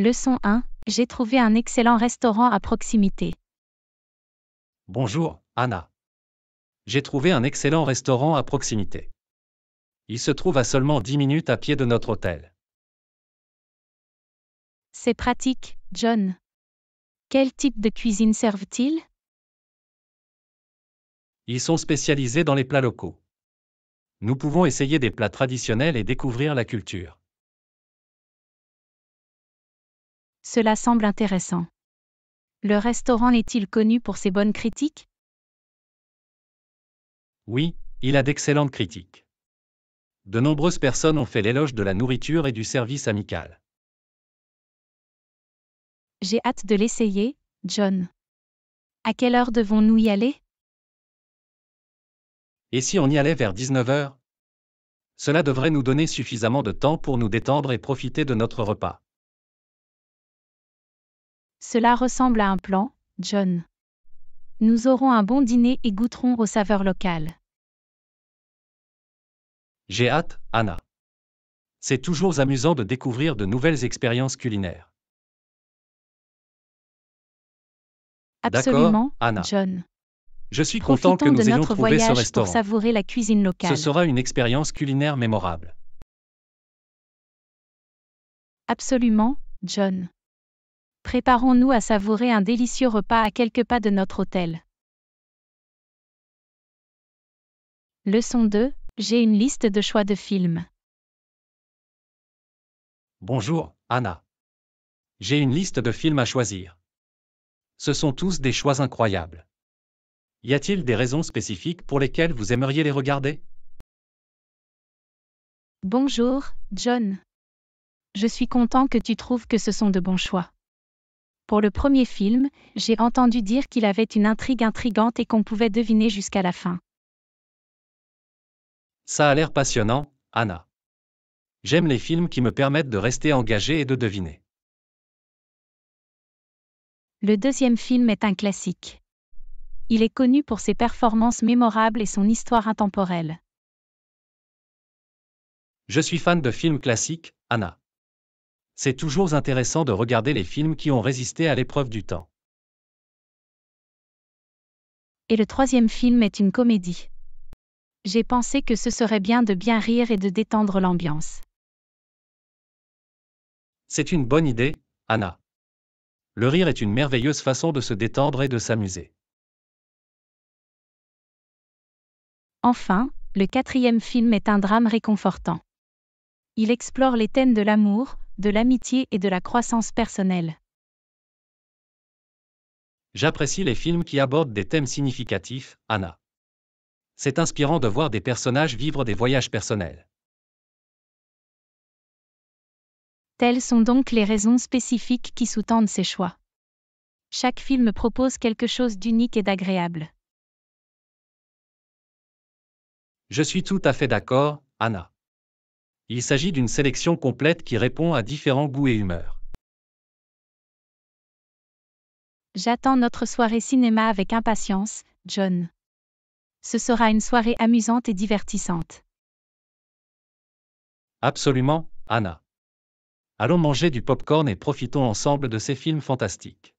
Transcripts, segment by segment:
Leçon 1. J'ai trouvé un excellent restaurant à proximité. Bonjour, Anna. J'ai trouvé un excellent restaurant à proximité. Il se trouve à seulement 10 minutes à pied de notre hôtel. C'est pratique, John. Quel type de cuisine servent-ils Ils sont spécialisés dans les plats locaux. Nous pouvons essayer des plats traditionnels et découvrir la culture. Cela semble intéressant. Le restaurant est-il connu pour ses bonnes critiques Oui, il a d'excellentes critiques. De nombreuses personnes ont fait l'éloge de la nourriture et du service amical. J'ai hâte de l'essayer, John. À quelle heure devons-nous y aller Et si on y allait vers 19h Cela devrait nous donner suffisamment de temps pour nous détendre et profiter de notre repas. Cela ressemble à un plan, John. Nous aurons un bon dîner et goûterons aux saveurs locales. J'ai hâte, Anna. C'est toujours amusant de découvrir de nouvelles expériences culinaires. Absolument, Anna. John. Je suis content que nous ayons trouvé ce restaurant. Pour savourer la cuisine locale. Ce sera une expérience culinaire mémorable. Absolument, John. Préparons-nous à savourer un délicieux repas à quelques pas de notre hôtel. Leçon 2. J'ai une liste de choix de films. Bonjour, Anna. J'ai une liste de films à choisir. Ce sont tous des choix incroyables. Y a-t-il des raisons spécifiques pour lesquelles vous aimeriez les regarder Bonjour, John. Je suis content que tu trouves que ce sont de bons choix. Pour le premier film, j'ai entendu dire qu'il avait une intrigue intrigante et qu'on pouvait deviner jusqu'à la fin. Ça a l'air passionnant, Anna. J'aime les films qui me permettent de rester engagé et de deviner. Le deuxième film est un classique. Il est connu pour ses performances mémorables et son histoire intemporelle. Je suis fan de films classiques, Anna c'est toujours intéressant de regarder les films qui ont résisté à l'épreuve du temps. Et le troisième film est une comédie. J'ai pensé que ce serait bien de bien rire et de détendre l'ambiance. C'est une bonne idée, Anna. Le rire est une merveilleuse façon de se détendre et de s'amuser. Enfin, le quatrième film est un drame réconfortant. Il explore les thèmes de l'amour, de l'amitié et de la croissance personnelle. J'apprécie les films qui abordent des thèmes significatifs, Anna. C'est inspirant de voir des personnages vivre des voyages personnels. Telles sont donc les raisons spécifiques qui sous-tendent ces choix. Chaque film propose quelque chose d'unique et d'agréable. Je suis tout à fait d'accord, Anna. Il s'agit d'une sélection complète qui répond à différents goûts et humeurs. J'attends notre soirée cinéma avec impatience, John. Ce sera une soirée amusante et divertissante. Absolument, Anna. Allons manger du pop-corn et profitons ensemble de ces films fantastiques.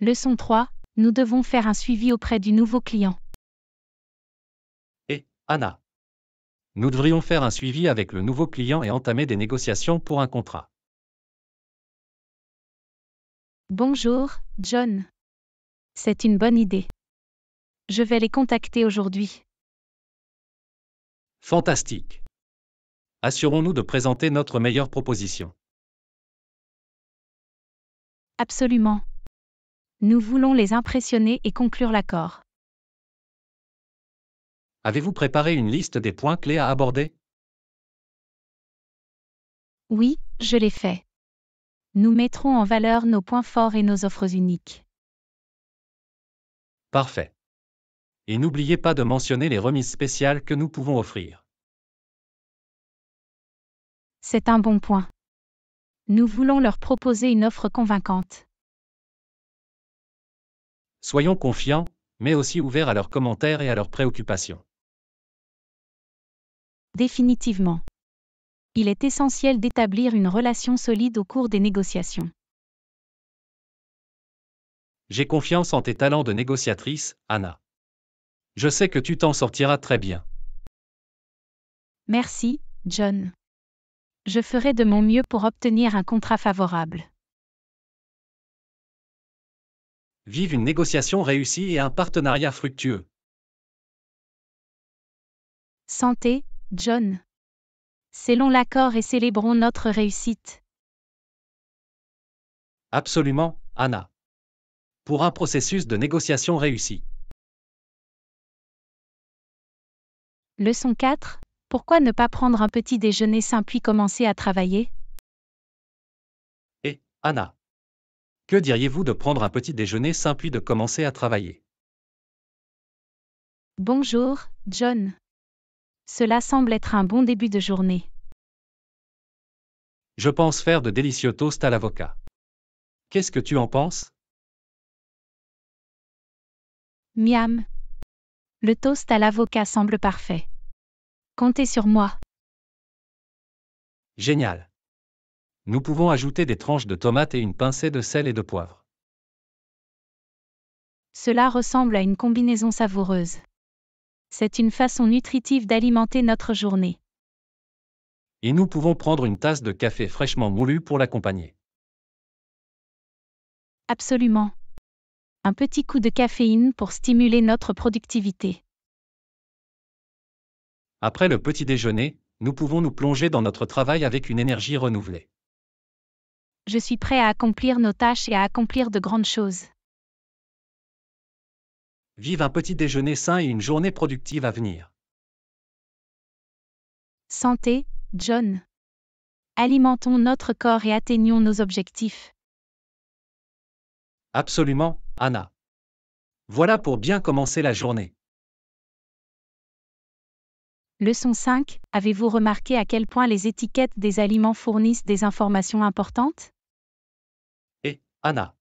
Leçon 3. Nous devons faire un suivi auprès du nouveau client. Anna. Nous devrions faire un suivi avec le nouveau client et entamer des négociations pour un contrat. Bonjour, John. C'est une bonne idée. Je vais les contacter aujourd'hui. Fantastique. Assurons-nous de présenter notre meilleure proposition. Absolument. Nous voulons les impressionner et conclure l'accord. Avez-vous préparé une liste des points clés à aborder Oui, je l'ai fait. Nous mettrons en valeur nos points forts et nos offres uniques. Parfait. Et n'oubliez pas de mentionner les remises spéciales que nous pouvons offrir. C'est un bon point. Nous voulons leur proposer une offre convaincante. Soyons confiants, mais aussi ouverts à leurs commentaires et à leurs préoccupations. Définitivement. Il est essentiel d'établir une relation solide au cours des négociations. J'ai confiance en tes talents de négociatrice, Anna. Je sais que tu t'en sortiras très bien. Merci, John. Je ferai de mon mieux pour obtenir un contrat favorable. Vive une négociation réussie et un partenariat fructueux. Santé, John. Scellons l'accord et célébrons notre réussite. Absolument, Anna. Pour un processus de négociation réussi. Leçon 4. Pourquoi ne pas prendre un petit déjeuner sain puis commencer à travailler Et, Anna. Que diriez-vous de prendre un petit déjeuner sain puis de commencer à travailler Bonjour, John. Cela semble être un bon début de journée. Je pense faire de délicieux toasts à l'avocat. Qu'est-ce que tu en penses Miam. Le toast à l'avocat semble parfait. Comptez sur moi. Génial. Nous pouvons ajouter des tranches de tomates et une pincée de sel et de poivre. Cela ressemble à une combinaison savoureuse. C'est une façon nutritive d'alimenter notre journée. Et nous pouvons prendre une tasse de café fraîchement moulu pour l'accompagner. Absolument. Un petit coup de caféine pour stimuler notre productivité. Après le petit déjeuner, nous pouvons nous plonger dans notre travail avec une énergie renouvelée. Je suis prêt à accomplir nos tâches et à accomplir de grandes choses. Vive un petit déjeuner sain et une journée productive à venir. Santé, John. Alimentons notre corps et atteignons nos objectifs. Absolument, Anna. Voilà pour bien commencer la journée. Leçon 5. Avez-vous remarqué à quel point les étiquettes des aliments fournissent des informations importantes Et, Anna.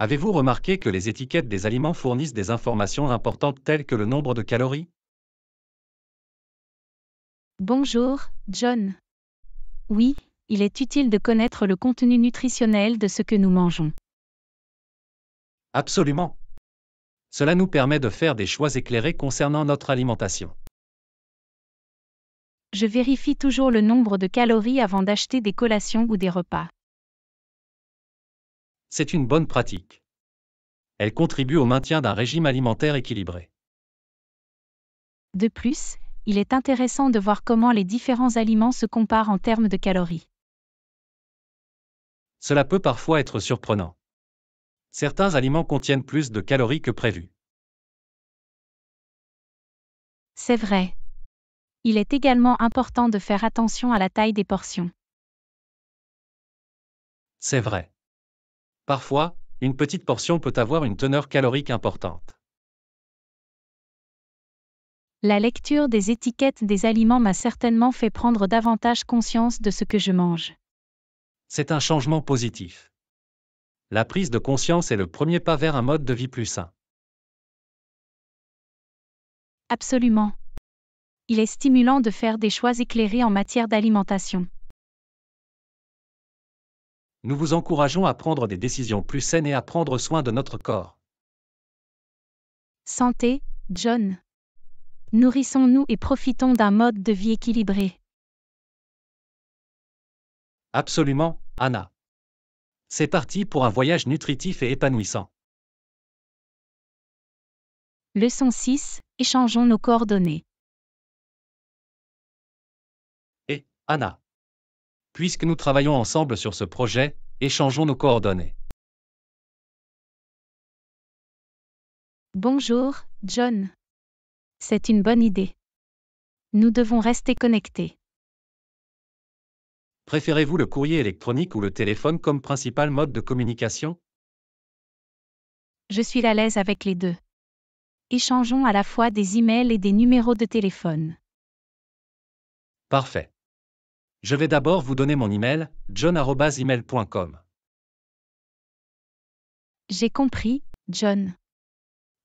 Avez-vous remarqué que les étiquettes des aliments fournissent des informations importantes telles que le nombre de calories Bonjour, John. Oui, il est utile de connaître le contenu nutritionnel de ce que nous mangeons. Absolument. Cela nous permet de faire des choix éclairés concernant notre alimentation. Je vérifie toujours le nombre de calories avant d'acheter des collations ou des repas. C'est une bonne pratique. Elle contribue au maintien d'un régime alimentaire équilibré. De plus, il est intéressant de voir comment les différents aliments se comparent en termes de calories. Cela peut parfois être surprenant. Certains aliments contiennent plus de calories que prévu. C'est vrai. Il est également important de faire attention à la taille des portions. C'est vrai. Parfois, une petite portion peut avoir une teneur calorique importante. La lecture des étiquettes des aliments m'a certainement fait prendre davantage conscience de ce que je mange. C'est un changement positif. La prise de conscience est le premier pas vers un mode de vie plus sain. Absolument. Il est stimulant de faire des choix éclairés en matière d'alimentation. Nous vous encourageons à prendre des décisions plus saines et à prendre soin de notre corps. Santé, John. Nourrissons-nous et profitons d'un mode de vie équilibré. Absolument, Anna. C'est parti pour un voyage nutritif et épanouissant. Leçon 6. Échangeons nos coordonnées. Et, Anna. Puisque nous travaillons ensemble sur ce projet, échangeons nos coordonnées. Bonjour, John. C'est une bonne idée. Nous devons rester connectés. Préférez-vous le courrier électronique ou le téléphone comme principal mode de communication Je suis à l'aise avec les deux. Échangeons à la fois des emails et des numéros de téléphone. Parfait. Je vais d'abord vous donner mon email, john.email.com. J'ai compris, John.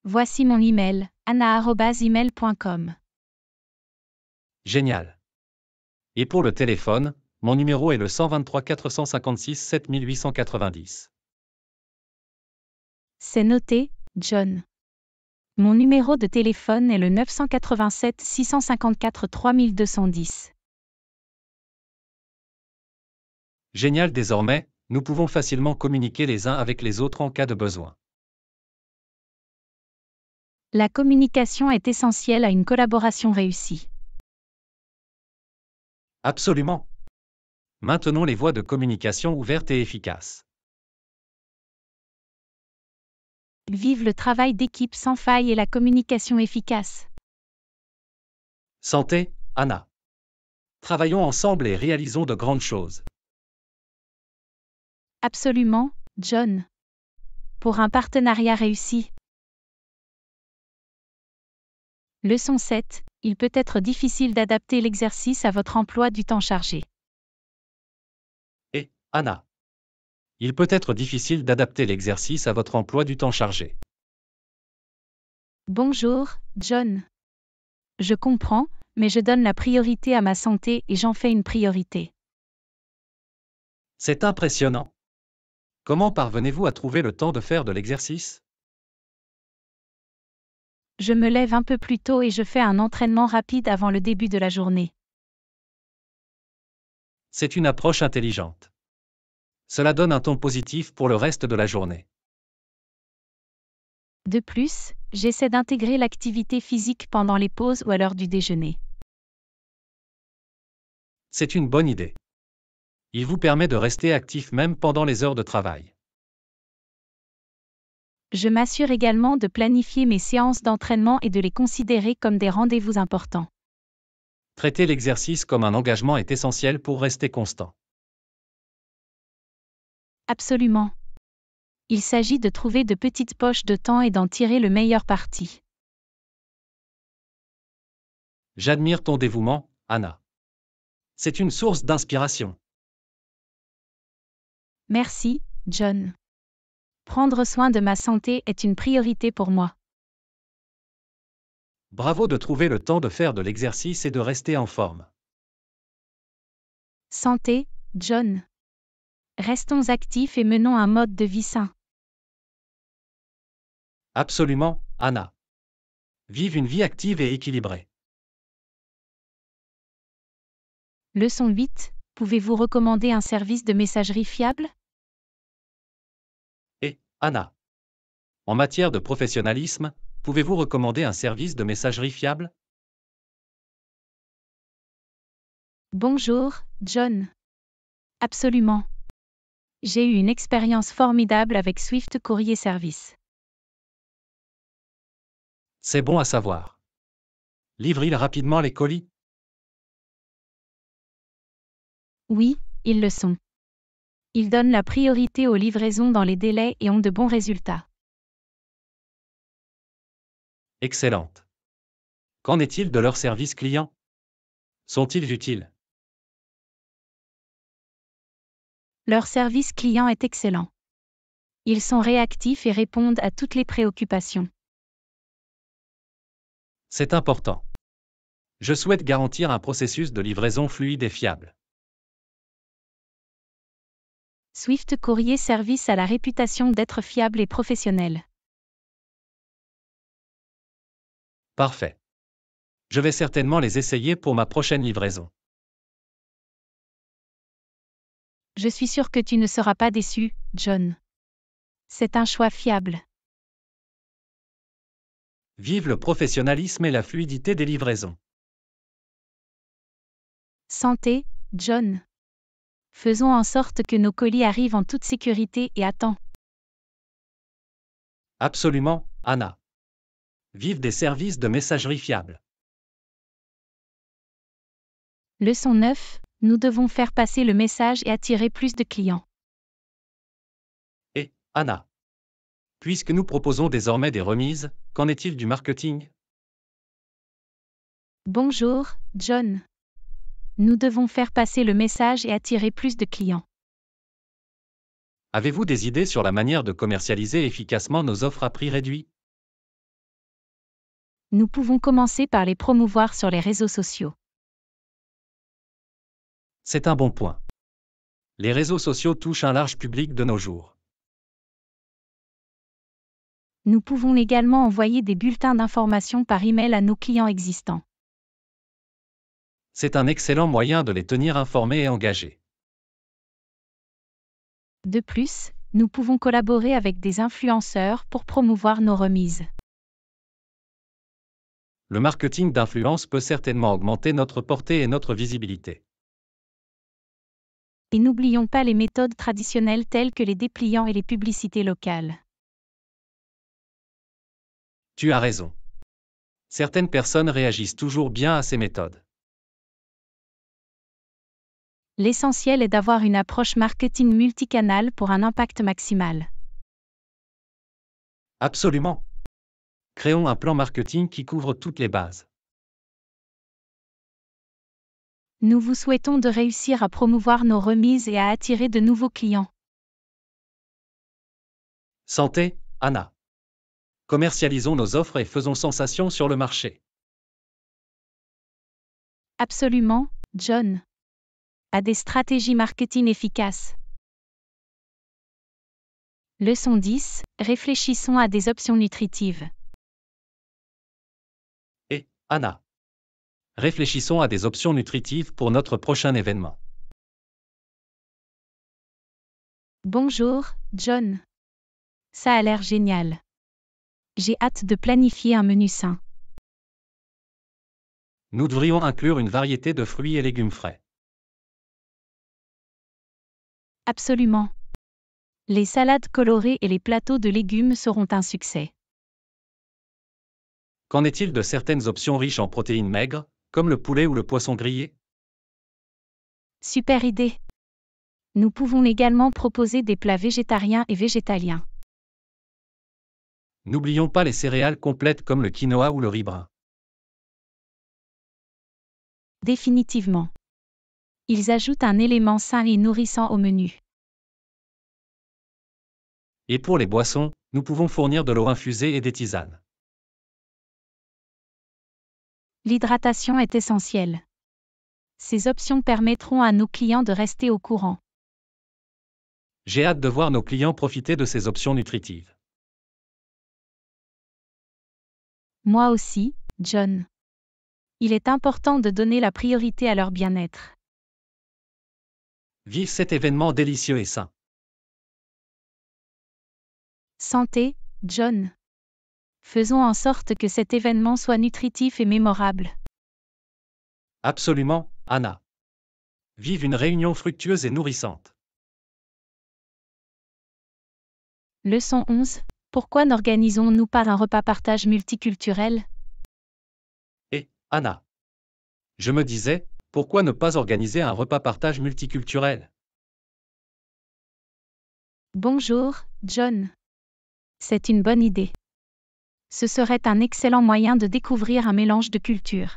Voici mon email, anna.email.com. Génial. Et pour le téléphone, mon numéro est le 123 456 7890. C'est noté, John. Mon numéro de téléphone est le 987 654 3210. Génial désormais, nous pouvons facilement communiquer les uns avec les autres en cas de besoin. La communication est essentielle à une collaboration réussie. Absolument. Maintenons les voies de communication ouvertes et efficaces. Vive le travail d'équipe sans faille et la communication efficace. Santé, Anna. Travaillons ensemble et réalisons de grandes choses. Absolument, John. Pour un partenariat réussi. Leçon 7. Il peut être difficile d'adapter l'exercice à votre emploi du temps chargé. Et, Anna. Il peut être difficile d'adapter l'exercice à votre emploi du temps chargé. Bonjour, John. Je comprends, mais je donne la priorité à ma santé et j'en fais une priorité. C'est impressionnant. Comment parvenez-vous à trouver le temps de faire de l'exercice Je me lève un peu plus tôt et je fais un entraînement rapide avant le début de la journée. C'est une approche intelligente. Cela donne un ton positif pour le reste de la journée. De plus, j'essaie d'intégrer l'activité physique pendant les pauses ou à l'heure du déjeuner. C'est une bonne idée. Il vous permet de rester actif même pendant les heures de travail. Je m'assure également de planifier mes séances d'entraînement et de les considérer comme des rendez-vous importants. Traiter l'exercice comme un engagement est essentiel pour rester constant. Absolument. Il s'agit de trouver de petites poches de temps et d'en tirer le meilleur parti. J'admire ton dévouement, Anna. C'est une source d'inspiration. Merci, John. Prendre soin de ma santé est une priorité pour moi. Bravo de trouver le temps de faire de l'exercice et de rester en forme. Santé, John. Restons actifs et menons un mode de vie sain. Absolument, Anna. Vive une vie active et équilibrée. Leçon 8. Pouvez-vous recommander un service de messagerie fiable Anna. En matière de professionnalisme, pouvez-vous recommander un service de messagerie fiable Bonjour, John. Absolument. J'ai eu une expérience formidable avec Swift Courrier Service. C'est bon à savoir. Livre-il rapidement les colis Oui, ils le sont. Ils donnent la priorité aux livraisons dans les délais et ont de bons résultats. Excellente. Qu'en est-il de leur service client Sont-ils utiles Leur service client est excellent. Ils sont réactifs et répondent à toutes les préoccupations. C'est important. Je souhaite garantir un processus de livraison fluide et fiable. Swift Courrier Service a la réputation d'être fiable et professionnel. Parfait. Je vais certainement les essayer pour ma prochaine livraison. Je suis sûr que tu ne seras pas déçu, John. C'est un choix fiable. Vive le professionnalisme et la fluidité des livraisons. Santé, John. Faisons en sorte que nos colis arrivent en toute sécurité et à temps. Absolument, Anna. Vive des services de messagerie fiables. Leçon 9. Nous devons faire passer le message et attirer plus de clients. Et, Anna. Puisque nous proposons désormais des remises, qu'en est-il du marketing Bonjour, John. Nous devons faire passer le message et attirer plus de clients. Avez-vous des idées sur la manière de commercialiser efficacement nos offres à prix réduit Nous pouvons commencer par les promouvoir sur les réseaux sociaux. C'est un bon point. Les réseaux sociaux touchent un large public de nos jours. Nous pouvons également envoyer des bulletins d'information par email à nos clients existants. C'est un excellent moyen de les tenir informés et engagés. De plus, nous pouvons collaborer avec des influenceurs pour promouvoir nos remises. Le marketing d'influence peut certainement augmenter notre portée et notre visibilité. Et n'oublions pas les méthodes traditionnelles telles que les dépliants et les publicités locales. Tu as raison. Certaines personnes réagissent toujours bien à ces méthodes l'essentiel est d'avoir une approche marketing multicanale pour un impact maximal. Absolument. Créons un plan marketing qui couvre toutes les bases. Nous vous souhaitons de réussir à promouvoir nos remises et à attirer de nouveaux clients. Santé, Anna. Commercialisons nos offres et faisons sensation sur le marché. Absolument, John à des stratégies marketing efficaces. Leçon 10. Réfléchissons à des options nutritives. Et, Anna. Réfléchissons à des options nutritives pour notre prochain événement. Bonjour, John. Ça a l'air génial. J'ai hâte de planifier un menu sain. Nous devrions inclure une variété de fruits et légumes frais. Absolument. Les salades colorées et les plateaux de légumes seront un succès. Qu'en est-il de certaines options riches en protéines maigres, comme le poulet ou le poisson grillé Super idée. Nous pouvons également proposer des plats végétariens et végétaliens. N'oublions pas les céréales complètes comme le quinoa ou le riz brun. Définitivement. Ils ajoutent un élément sain et nourrissant au menu. Et pour les boissons, nous pouvons fournir de l'eau infusée et des tisanes. L'hydratation est essentielle. Ces options permettront à nos clients de rester au courant. J'ai hâte de voir nos clients profiter de ces options nutritives. Moi aussi, John. Il est important de donner la priorité à leur bien-être. Vive cet événement délicieux et sain. Santé, John. Faisons en sorte que cet événement soit nutritif et mémorable. Absolument, Anna. Vive une réunion fructueuse et nourrissante. Leçon 11. Pourquoi n'organisons-nous pas un repas partage multiculturel Eh, Anna. Je me disais, pourquoi ne pas organiser un repas partage multiculturel Bonjour, John c'est une bonne idée. Ce serait un excellent moyen de découvrir un mélange de cultures.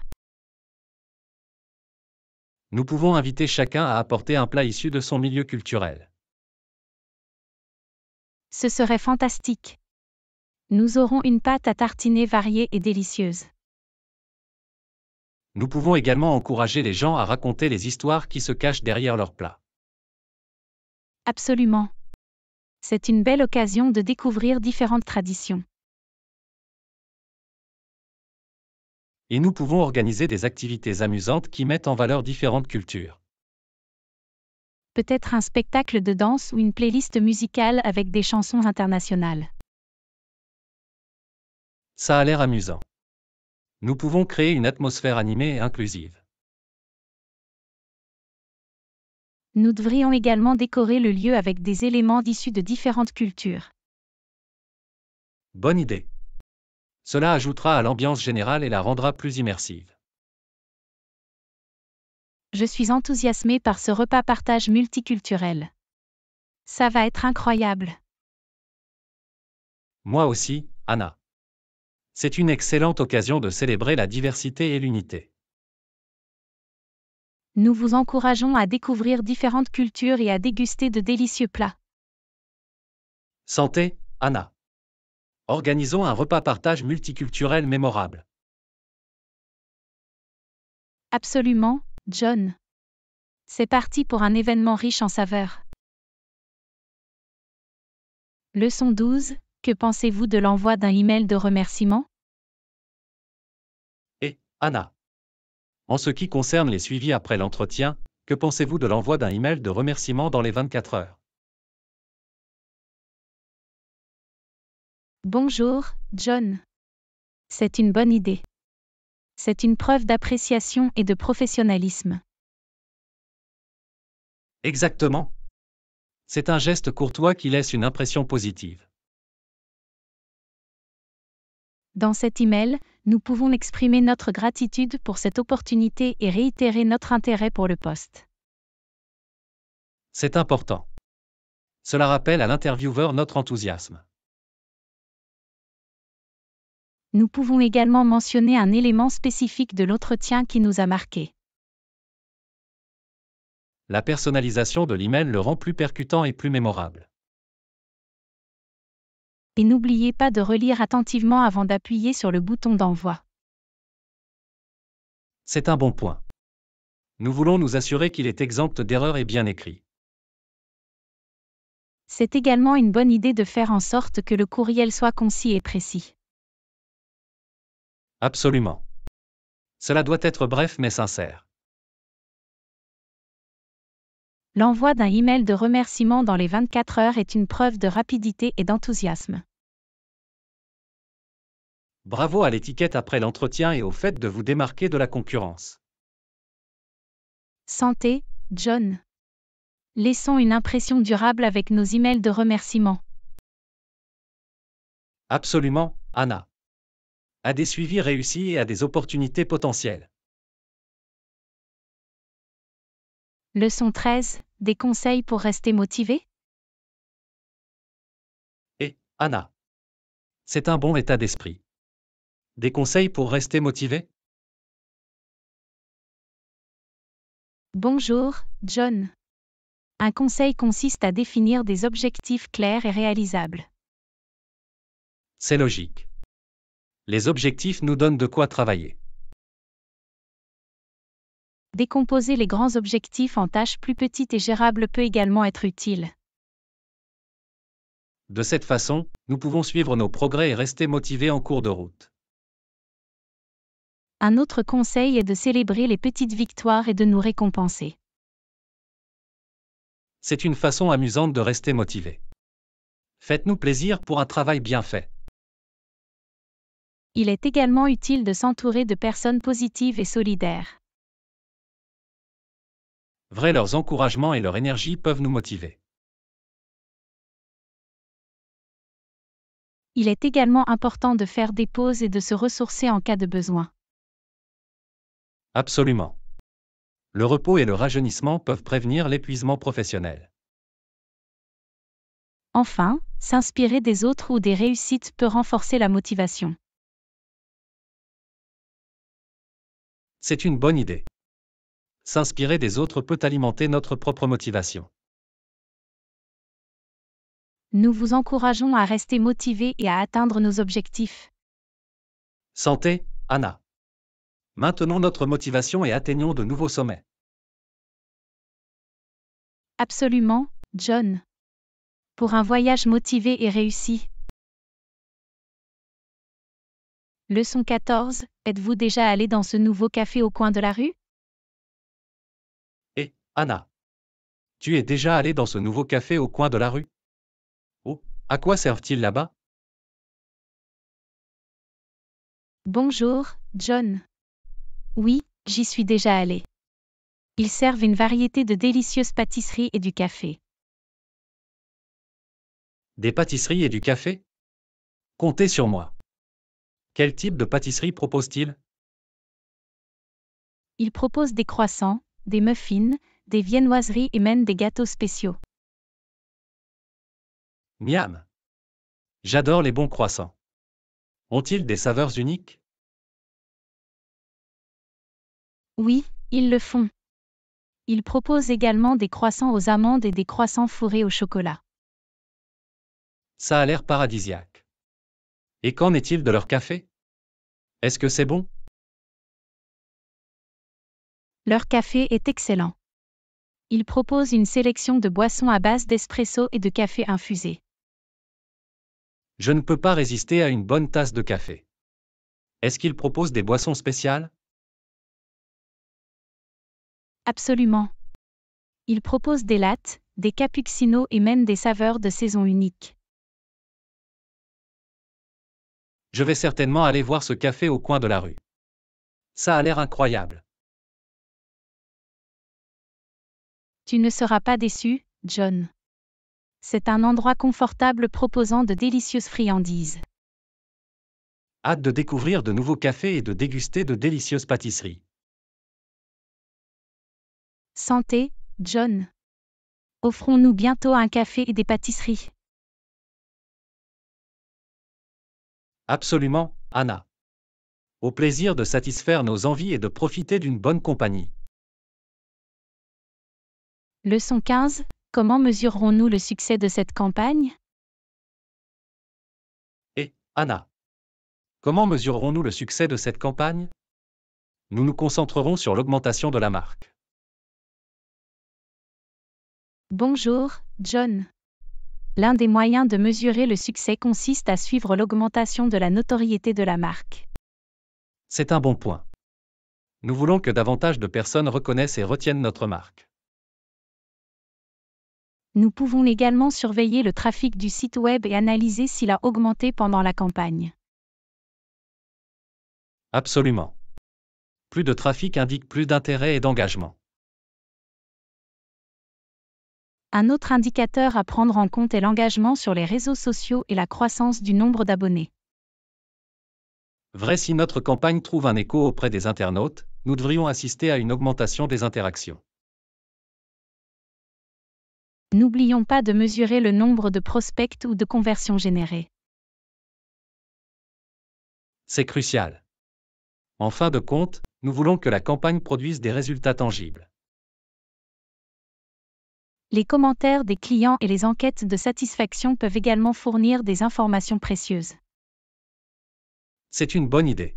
Nous pouvons inviter chacun à apporter un plat issu de son milieu culturel. Ce serait fantastique. Nous aurons une pâte à tartiner variée et délicieuse. Nous pouvons également encourager les gens à raconter les histoires qui se cachent derrière leurs plats. Absolument c'est une belle occasion de découvrir différentes traditions. Et nous pouvons organiser des activités amusantes qui mettent en valeur différentes cultures. Peut-être un spectacle de danse ou une playlist musicale avec des chansons internationales. Ça a l'air amusant. Nous pouvons créer une atmosphère animée et inclusive. Nous devrions également décorer le lieu avec des éléments issus de différentes cultures. Bonne idée. Cela ajoutera à l'ambiance générale et la rendra plus immersive. Je suis enthousiasmée par ce repas partage multiculturel. Ça va être incroyable. Moi aussi, Anna. C'est une excellente occasion de célébrer la diversité et l'unité nous vous encourageons à découvrir différentes cultures et à déguster de délicieux plats. Santé, Anna. Organisons un repas partage multiculturel mémorable. Absolument, John. C'est parti pour un événement riche en saveurs. Leçon 12. Que pensez-vous de l'envoi d'un email de remerciement Et, Anna. En ce qui concerne les suivis après l'entretien, que pensez-vous de l'envoi d'un email de remerciement dans les 24 heures Bonjour, John. C'est une bonne idée. C'est une preuve d'appréciation et de professionnalisme. Exactement. C'est un geste courtois qui laisse une impression positive. Dans cet email, nous pouvons exprimer notre gratitude pour cette opportunité et réitérer notre intérêt pour le poste. C'est important. Cela rappelle à l'intervieweur notre enthousiasme. Nous pouvons également mentionner un élément spécifique de l'entretien qui nous a marqué. La personnalisation de l'email le rend plus percutant et plus mémorable et n'oubliez pas de relire attentivement avant d'appuyer sur le bouton d'envoi. C'est un bon point. Nous voulons nous assurer qu'il est exempt d'erreurs et bien écrit. C'est également une bonne idée de faire en sorte que le courriel soit concis et précis. Absolument. Cela doit être bref mais sincère. L'envoi d'un email de remerciement dans les 24 heures est une preuve de rapidité et d'enthousiasme. Bravo à l'étiquette après l'entretien et au fait de vous démarquer de la concurrence. Santé, John. Laissons une impression durable avec nos emails de remerciement. Absolument, Anna. À des suivis réussis et à des opportunités potentielles. Leçon 13. Des conseils pour rester motivé Et, Anna. C'est un bon état d'esprit. Des conseils pour rester motivé Bonjour, John. Un conseil consiste à définir des objectifs clairs et réalisables. C'est logique. Les objectifs nous donnent de quoi travailler. Décomposer les grands objectifs en tâches plus petites et gérables peut également être utile. De cette façon, nous pouvons suivre nos progrès et rester motivés en cours de route. Un autre conseil est de célébrer les petites victoires et de nous récompenser. C'est une façon amusante de rester motivé. Faites-nous plaisir pour un travail bien fait. Il est également utile de s'entourer de personnes positives et solidaires. Vrai, leurs encouragements et leur énergie peuvent nous motiver. Il est également important de faire des pauses et de se ressourcer en cas de besoin. Absolument. Le repos et le rajeunissement peuvent prévenir l'épuisement professionnel. Enfin, s'inspirer des autres ou des réussites peut renforcer la motivation. C'est une bonne idée. S'inspirer des autres peut alimenter notre propre motivation. Nous vous encourageons à rester motivés et à atteindre nos objectifs. Santé, Anna. Maintenons notre motivation et atteignons de nouveaux sommets. Absolument, John. Pour un voyage motivé et réussi. Leçon 14. Êtes-vous déjà allé dans ce nouveau café au coin de la rue Anna. Tu es déjà allé dans ce nouveau café au coin de la rue Oh, à quoi servent-ils là-bas Bonjour, John. Oui, j'y suis déjà allé. Ils servent une variété de délicieuses pâtisseries et du café. Des pâtisseries et du café Comptez sur moi. Quel type de pâtisserie propose-t-il Ils proposent des croissants, des muffins, des viennoiseries et mènent des gâteaux spéciaux. Miam J'adore les bons croissants. Ont-ils des saveurs uniques Oui, ils le font. Ils proposent également des croissants aux amandes et des croissants fourrés au chocolat. Ça a l'air paradisiaque. Et qu'en est-il de leur café Est-ce que c'est bon Leur café est excellent il propose une sélection de boissons à base d'espresso et de café infusé. Je ne peux pas résister à une bonne tasse de café. Est-ce qu'il propose des boissons spéciales Absolument. Il propose des lattes, des cappuccinos et même des saveurs de saison unique. Je vais certainement aller voir ce café au coin de la rue. Ça a l'air incroyable. Tu ne seras pas déçu, John. C'est un endroit confortable proposant de délicieuses friandises. Hâte de découvrir de nouveaux cafés et de déguster de délicieuses pâtisseries. Santé, John. Offrons-nous bientôt un café et des pâtisseries. Absolument, Anna. Au plaisir de satisfaire nos envies et de profiter d'une bonne compagnie. Leçon 15. Comment mesurerons-nous le succès de cette campagne Et, Anna. Comment mesurerons-nous le succès de cette campagne Nous nous concentrerons sur l'augmentation de la marque. Bonjour, John. L'un des moyens de mesurer le succès consiste à suivre l'augmentation de la notoriété de la marque. C'est un bon point. Nous voulons que davantage de personnes reconnaissent et retiennent notre marque nous pouvons également surveiller le trafic du site web et analyser s'il a augmenté pendant la campagne. Absolument. Plus de trafic indique plus d'intérêt et d'engagement. Un autre indicateur à prendre en compte est l'engagement sur les réseaux sociaux et la croissance du nombre d'abonnés. Vrai si notre campagne trouve un écho auprès des internautes, nous devrions assister à une augmentation des interactions. N'oublions pas de mesurer le nombre de prospects ou de conversions générées. C'est crucial. En fin de compte, nous voulons que la campagne produise des résultats tangibles. Les commentaires des clients et les enquêtes de satisfaction peuvent également fournir des informations précieuses. C'est une bonne idée.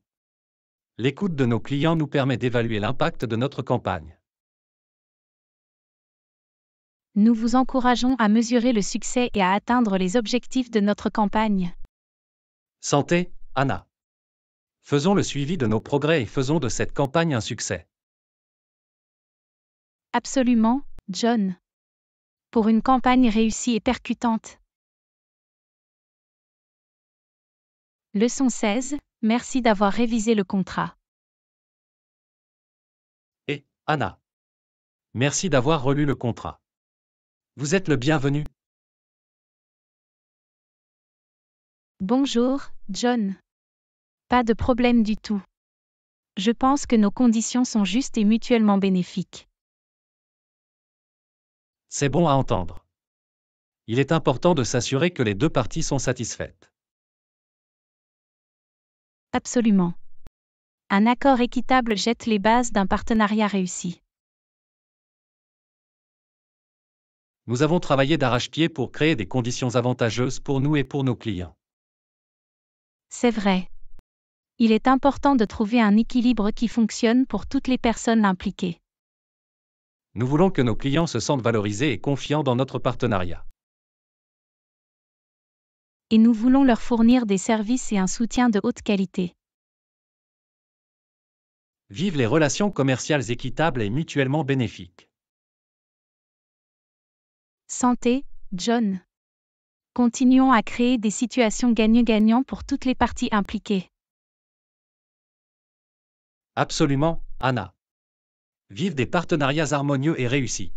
L'écoute de nos clients nous permet d'évaluer l'impact de notre campagne. Nous vous encourageons à mesurer le succès et à atteindre les objectifs de notre campagne. Santé, Anna. Faisons le suivi de nos progrès et faisons de cette campagne un succès. Absolument, John. Pour une campagne réussie et percutante. Leçon 16. Merci d'avoir révisé le contrat. Et, Anna. Merci d'avoir relu le contrat. Vous êtes le bienvenu. Bonjour, John. Pas de problème du tout. Je pense que nos conditions sont justes et mutuellement bénéfiques. C'est bon à entendre. Il est important de s'assurer que les deux parties sont satisfaites. Absolument. Un accord équitable jette les bases d'un partenariat réussi. Nous avons travaillé d'arrache-pied pour créer des conditions avantageuses pour nous et pour nos clients. C'est vrai. Il est important de trouver un équilibre qui fonctionne pour toutes les personnes impliquées. Nous voulons que nos clients se sentent valorisés et confiants dans notre partenariat. Et nous voulons leur fournir des services et un soutien de haute qualité. Vive les relations commerciales équitables et mutuellement bénéfiques. Santé, John. Continuons à créer des situations gagnant-gagnant pour toutes les parties impliquées. Absolument, Anna. Vive des partenariats harmonieux et réussis.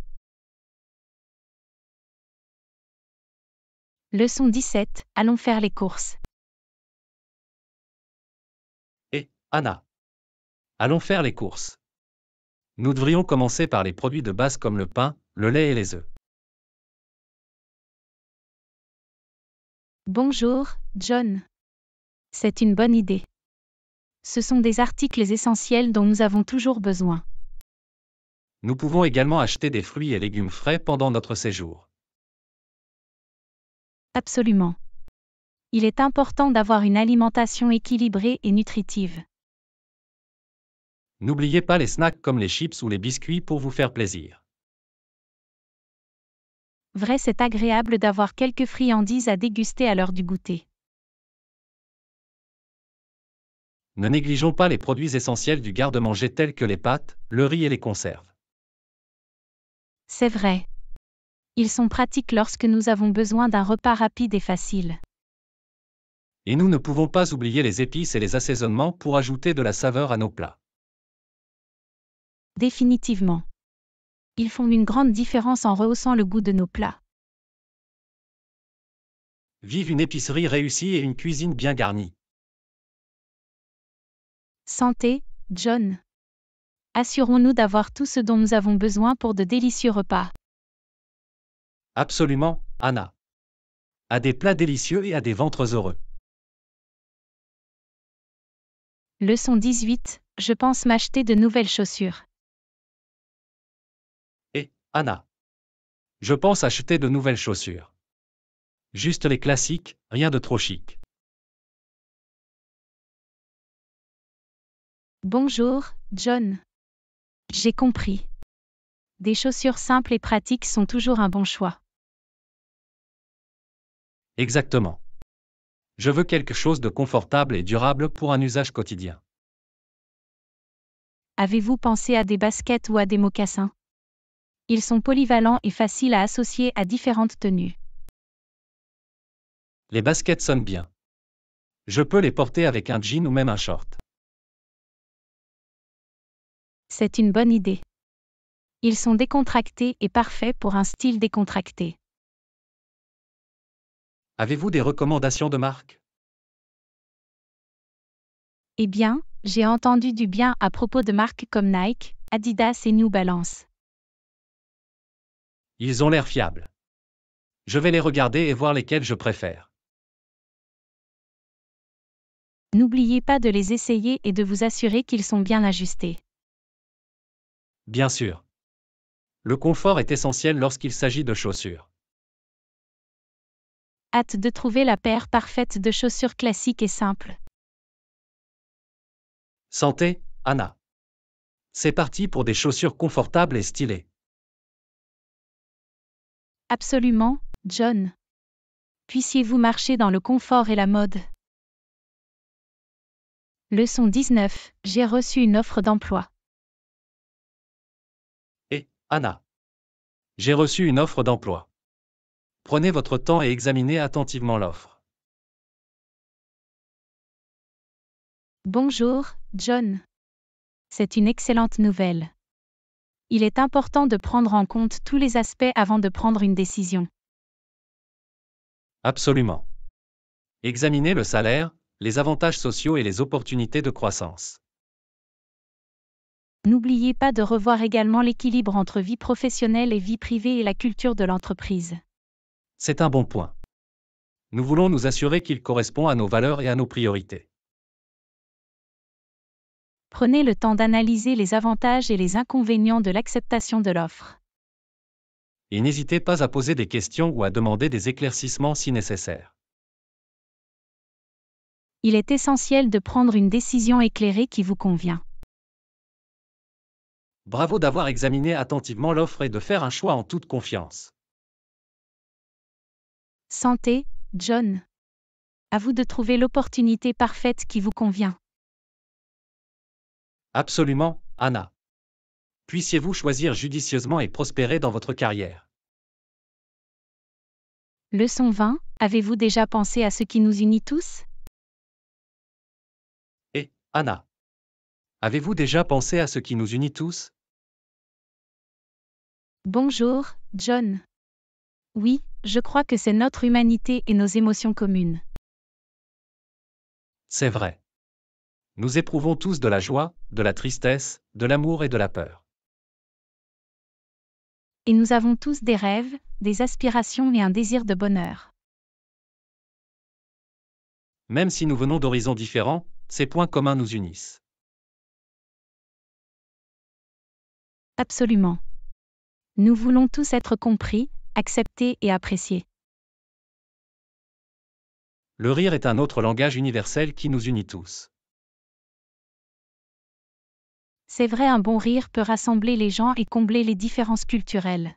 Leçon 17. Allons faire les courses. Et, Anna. Allons faire les courses. Nous devrions commencer par les produits de base comme le pain, le lait et les œufs. Bonjour, John. C'est une bonne idée. Ce sont des articles essentiels dont nous avons toujours besoin. Nous pouvons également acheter des fruits et légumes frais pendant notre séjour. Absolument. Il est important d'avoir une alimentation équilibrée et nutritive. N'oubliez pas les snacks comme les chips ou les biscuits pour vous faire plaisir vrai c'est agréable d'avoir quelques friandises à déguster à l'heure du goûter. Ne négligeons pas les produits essentiels du garde-manger tels que les pâtes, le riz et les conserves. C'est vrai. Ils sont pratiques lorsque nous avons besoin d'un repas rapide et facile. Et nous ne pouvons pas oublier les épices et les assaisonnements pour ajouter de la saveur à nos plats. Définitivement. Ils font une grande différence en rehaussant le goût de nos plats. Vive une épicerie réussie et une cuisine bien garnie. Santé, John. Assurons-nous d'avoir tout ce dont nous avons besoin pour de délicieux repas. Absolument, Anna. À des plats délicieux et à des ventres heureux. Leçon 18. Je pense m'acheter de nouvelles chaussures. Anna. Je pense acheter de nouvelles chaussures. Juste les classiques, rien de trop chic. Bonjour, John. J'ai compris. Des chaussures simples et pratiques sont toujours un bon choix. Exactement. Je veux quelque chose de confortable et durable pour un usage quotidien. Avez-vous pensé à des baskets ou à des mocassins ils sont polyvalents et faciles à associer à différentes tenues. Les baskets sonnent bien. Je peux les porter avec un jean ou même un short. C'est une bonne idée. Ils sont décontractés et parfaits pour un style décontracté. Avez-vous des recommandations de marques Eh bien, j'ai entendu du bien à propos de marques comme Nike, Adidas et New Balance. Ils ont l'air fiables. Je vais les regarder et voir lesquels je préfère. N'oubliez pas de les essayer et de vous assurer qu'ils sont bien ajustés. Bien sûr. Le confort est essentiel lorsqu'il s'agit de chaussures. Hâte de trouver la paire parfaite de chaussures classiques et simples. Santé, Anna. C'est parti pour des chaussures confortables et stylées. Absolument, John. Puissiez-vous marcher dans le confort et la mode. Leçon 19. J'ai reçu une offre d'emploi. Et, Anna. J'ai reçu une offre d'emploi. Prenez votre temps et examinez attentivement l'offre. Bonjour, John. C'est une excellente nouvelle il est important de prendre en compte tous les aspects avant de prendre une décision. Absolument. Examinez le salaire, les avantages sociaux et les opportunités de croissance. N'oubliez pas de revoir également l'équilibre entre vie professionnelle et vie privée et la culture de l'entreprise. C'est un bon point. Nous voulons nous assurer qu'il correspond à nos valeurs et à nos priorités prenez le temps d'analyser les avantages et les inconvénients de l'acceptation de l'offre. Et n'hésitez pas à poser des questions ou à demander des éclaircissements si nécessaire. Il est essentiel de prendre une décision éclairée qui vous convient. Bravo d'avoir examiné attentivement l'offre et de faire un choix en toute confiance. Santé, John. À vous de trouver l'opportunité parfaite qui vous convient. Absolument, Anna. Puissiez-vous choisir judicieusement et prospérer dans votre carrière. Leçon 20. Avez-vous déjà pensé à ce qui nous unit tous Et, Anna. Avez-vous déjà pensé à ce qui nous unit tous Bonjour, John. Oui, je crois que c'est notre humanité et nos émotions communes. C'est vrai. Nous éprouvons tous de la joie, de la tristesse, de l'amour et de la peur. Et nous avons tous des rêves, des aspirations et un désir de bonheur. Même si nous venons d'horizons différents, ces points communs nous unissent. Absolument. Nous voulons tous être compris, acceptés et appréciés. Le rire est un autre langage universel qui nous unit tous. C'est vrai, un bon rire peut rassembler les gens et combler les différences culturelles.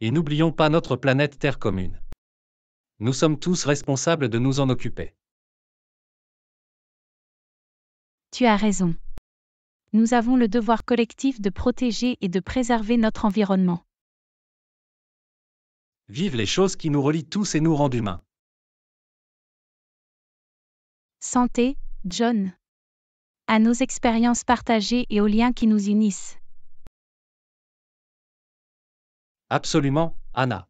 Et n'oublions pas notre planète Terre commune. Nous sommes tous responsables de nous en occuper. Tu as raison. Nous avons le devoir collectif de protéger et de préserver notre environnement. Vive les choses qui nous relient tous et nous rendent humains. Santé, John. À nos expériences partagées et aux liens qui nous unissent. Absolument, Anna.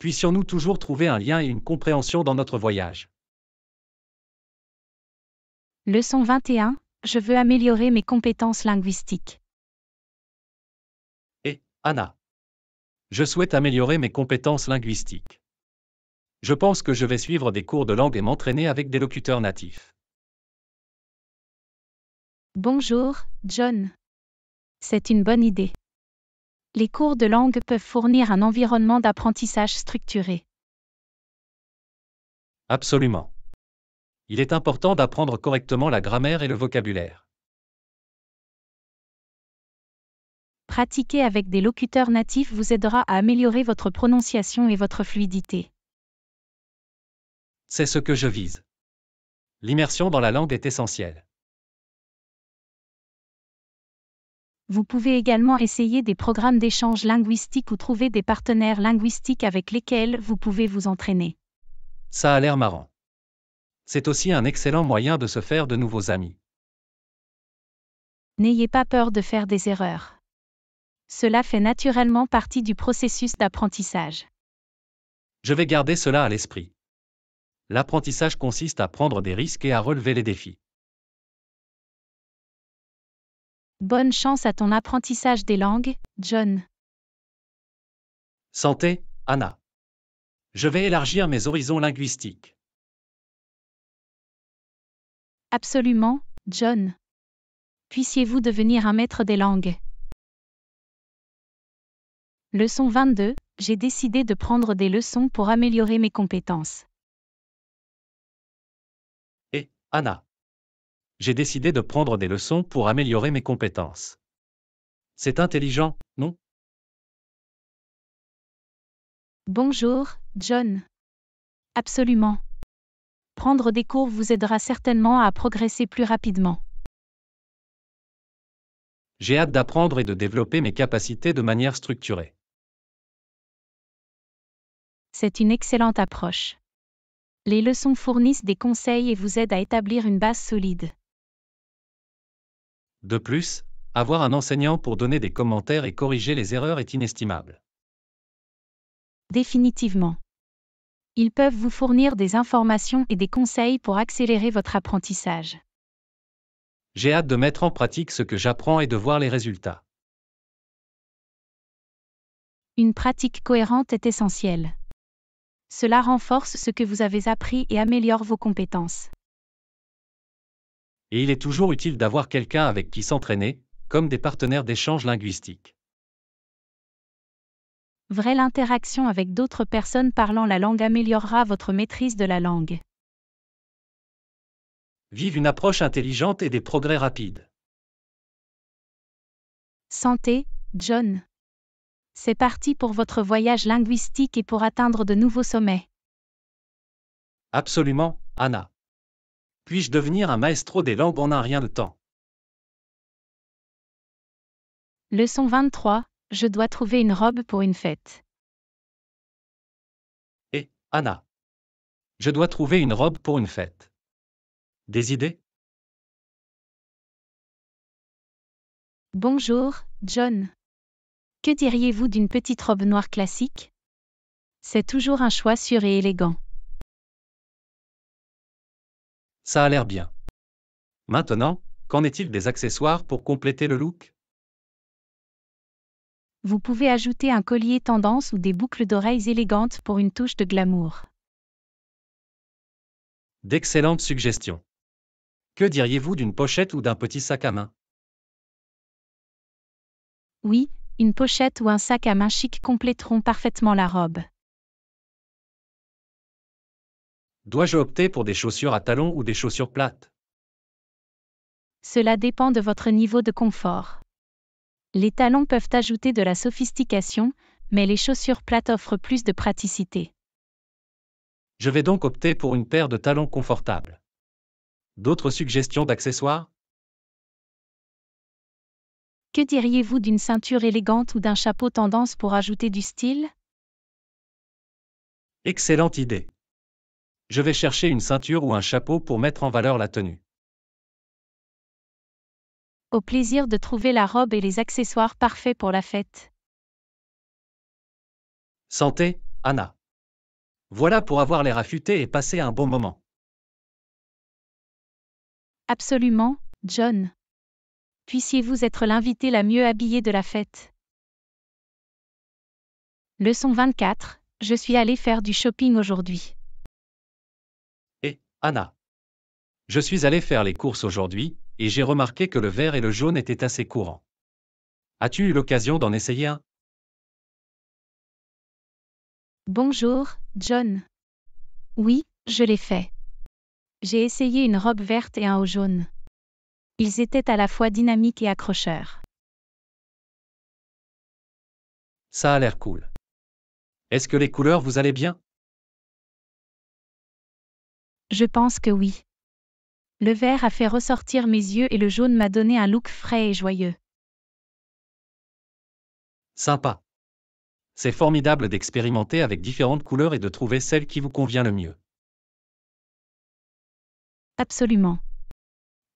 Puissions-nous toujours trouver un lien et une compréhension dans notre voyage. Leçon 21. Je veux améliorer mes compétences linguistiques. Et, Anna. Je souhaite améliorer mes compétences linguistiques. Je pense que je vais suivre des cours de langue et m'entraîner avec des locuteurs natifs. Bonjour, John. C'est une bonne idée. Les cours de langue peuvent fournir un environnement d'apprentissage structuré. Absolument. Il est important d'apprendre correctement la grammaire et le vocabulaire. Pratiquer avec des locuteurs natifs vous aidera à améliorer votre prononciation et votre fluidité. C'est ce que je vise. L'immersion dans la langue est essentielle. Vous pouvez également essayer des programmes d'échange linguistique ou trouver des partenaires linguistiques avec lesquels vous pouvez vous entraîner. Ça a l'air marrant. C'est aussi un excellent moyen de se faire de nouveaux amis. N'ayez pas peur de faire des erreurs. Cela fait naturellement partie du processus d'apprentissage. Je vais garder cela à l'esprit. L'apprentissage consiste à prendre des risques et à relever les défis. Bonne chance à ton apprentissage des langues, John. Santé, Anna. Je vais élargir mes horizons linguistiques. Absolument, John. Puissiez-vous devenir un maître des langues. Leçon 22. J'ai décidé de prendre des leçons pour améliorer mes compétences. Et, Anna j'ai décidé de prendre des leçons pour améliorer mes compétences. C'est intelligent, non Bonjour, John. Absolument. Prendre des cours vous aidera certainement à progresser plus rapidement. J'ai hâte d'apprendre et de développer mes capacités de manière structurée. C'est une excellente approche. Les leçons fournissent des conseils et vous aident à établir une base solide. De plus, avoir un enseignant pour donner des commentaires et corriger les erreurs est inestimable. Définitivement. Ils peuvent vous fournir des informations et des conseils pour accélérer votre apprentissage. J'ai hâte de mettre en pratique ce que j'apprends et de voir les résultats. Une pratique cohérente est essentielle. Cela renforce ce que vous avez appris et améliore vos compétences et il est toujours utile d'avoir quelqu'un avec qui s'entraîner, comme des partenaires d'échange linguistique. Vraie l'interaction avec d'autres personnes parlant la langue améliorera votre maîtrise de la langue. Vive une approche intelligente et des progrès rapides. Santé, John. C'est parti pour votre voyage linguistique et pour atteindre de nouveaux sommets. Absolument, Anna. Puis-je devenir un maestro des langues en un rien de temps Leçon 23. Je dois trouver une robe pour une fête. Et, Anna. Je dois trouver une robe pour une fête. Des idées Bonjour, John. Que diriez-vous d'une petite robe noire classique C'est toujours un choix sûr et élégant. Ça a l'air bien. Maintenant, qu'en est-il des accessoires pour compléter le look Vous pouvez ajouter un collier tendance ou des boucles d'oreilles élégantes pour une touche de glamour. D'excellentes suggestions. Que diriez-vous d'une pochette ou d'un petit sac à main Oui, une pochette ou un sac à main chic compléteront parfaitement la robe. Dois-je opter pour des chaussures à talons ou des chaussures plates Cela dépend de votre niveau de confort. Les talons peuvent ajouter de la sophistication, mais les chaussures plates offrent plus de praticité. Je vais donc opter pour une paire de talons confortables. D'autres suggestions d'accessoires Que diriez-vous d'une ceinture élégante ou d'un chapeau tendance pour ajouter du style Excellente idée je vais chercher une ceinture ou un chapeau pour mettre en valeur la tenue. Au plaisir de trouver la robe et les accessoires parfaits pour la fête. Santé, Anna. Voilà pour avoir les affûté et passer un bon moment. Absolument, John. Puissiez-vous être l'invité la mieux habillée de la fête. Leçon 24. Je suis allée faire du shopping aujourd'hui. Anna. Je suis allé faire les courses aujourd'hui, et j'ai remarqué que le vert et le jaune étaient assez courants. As-tu eu l'occasion d'en essayer un Bonjour, John. Oui, je l'ai fait. J'ai essayé une robe verte et un haut jaune. Ils étaient à la fois dynamiques et accrocheurs. Ça a l'air cool. Est-ce que les couleurs vous allaient bien je pense que oui. Le vert a fait ressortir mes yeux et le jaune m'a donné un look frais et joyeux. Sympa. C'est formidable d'expérimenter avec différentes couleurs et de trouver celle qui vous convient le mieux. Absolument.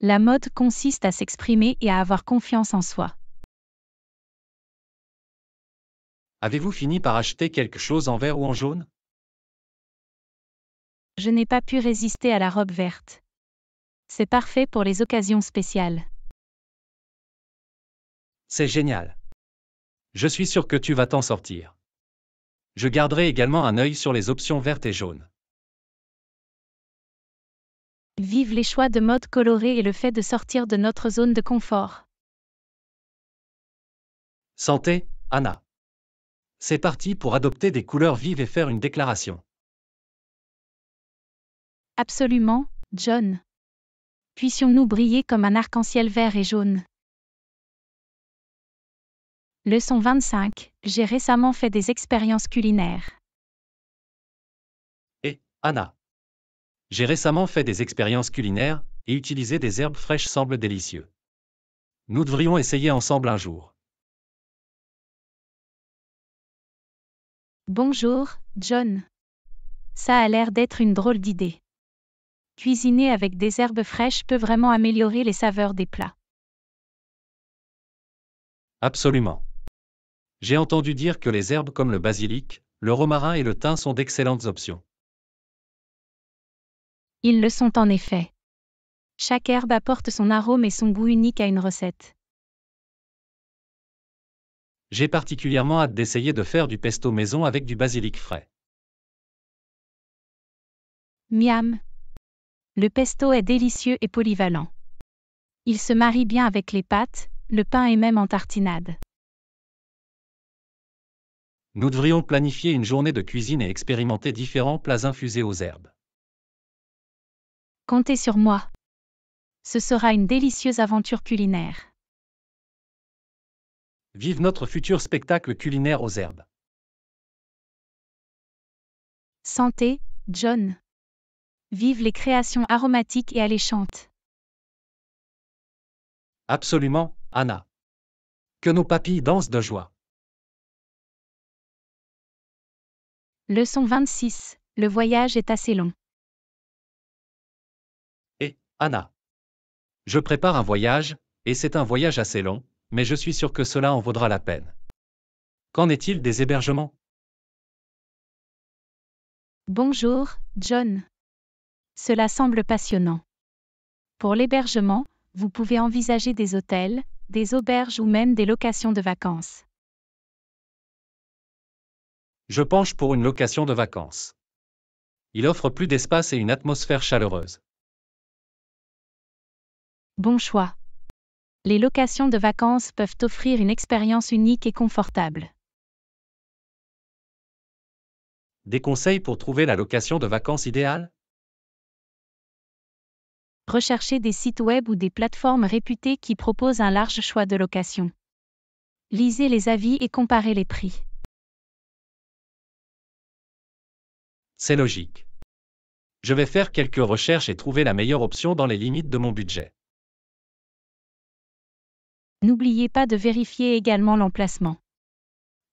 La mode consiste à s'exprimer et à avoir confiance en soi. Avez-vous fini par acheter quelque chose en vert ou en jaune je n'ai pas pu résister à la robe verte. C'est parfait pour les occasions spéciales. C'est génial. Je suis sûr que tu vas t'en sortir. Je garderai également un œil sur les options vertes et jaunes. Vive les choix de mode colorés et le fait de sortir de notre zone de confort. Santé, Anna. C'est parti pour adopter des couleurs vives et faire une déclaration. Absolument, John. Puissions-nous briller comme un arc-en-ciel vert et jaune. Leçon 25. J'ai récemment fait des expériences culinaires. Et, Anna. J'ai récemment fait des expériences culinaires, et utiliser des herbes fraîches semble délicieux. Nous devrions essayer ensemble un jour. Bonjour, John. Ça a l'air d'être une drôle d'idée cuisiner avec des herbes fraîches peut vraiment améliorer les saveurs des plats. Absolument. J'ai entendu dire que les herbes comme le basilic, le romarin et le thym sont d'excellentes options. Ils le sont en effet. Chaque herbe apporte son arôme et son goût unique à une recette. J'ai particulièrement hâte d'essayer de faire du pesto maison avec du basilic frais. Miam le pesto est délicieux et polyvalent. Il se marie bien avec les pâtes, le pain et même en tartinade. Nous devrions planifier une journée de cuisine et expérimenter différents plats infusés aux herbes. Comptez sur moi. Ce sera une délicieuse aventure culinaire. Vive notre futur spectacle culinaire aux herbes. Santé, John. Vive les créations aromatiques et alléchantes. Absolument, Anna. Que nos papilles dansent de joie. Leçon 26. Le voyage est assez long. Et, Anna. Je prépare un voyage, et c'est un voyage assez long, mais je suis sûr que cela en vaudra la peine. Qu'en est-il des hébergements Bonjour, John. Cela semble passionnant. Pour l'hébergement, vous pouvez envisager des hôtels, des auberges ou même des locations de vacances. Je penche pour une location de vacances. Il offre plus d'espace et une atmosphère chaleureuse. Bon choix. Les locations de vacances peuvent offrir une expérience unique et confortable. Des conseils pour trouver la location de vacances idéale recherchez des sites web ou des plateformes réputées qui proposent un large choix de locations. Lisez les avis et comparez les prix. C'est logique. Je vais faire quelques recherches et trouver la meilleure option dans les limites de mon budget. N'oubliez pas de vérifier également l'emplacement.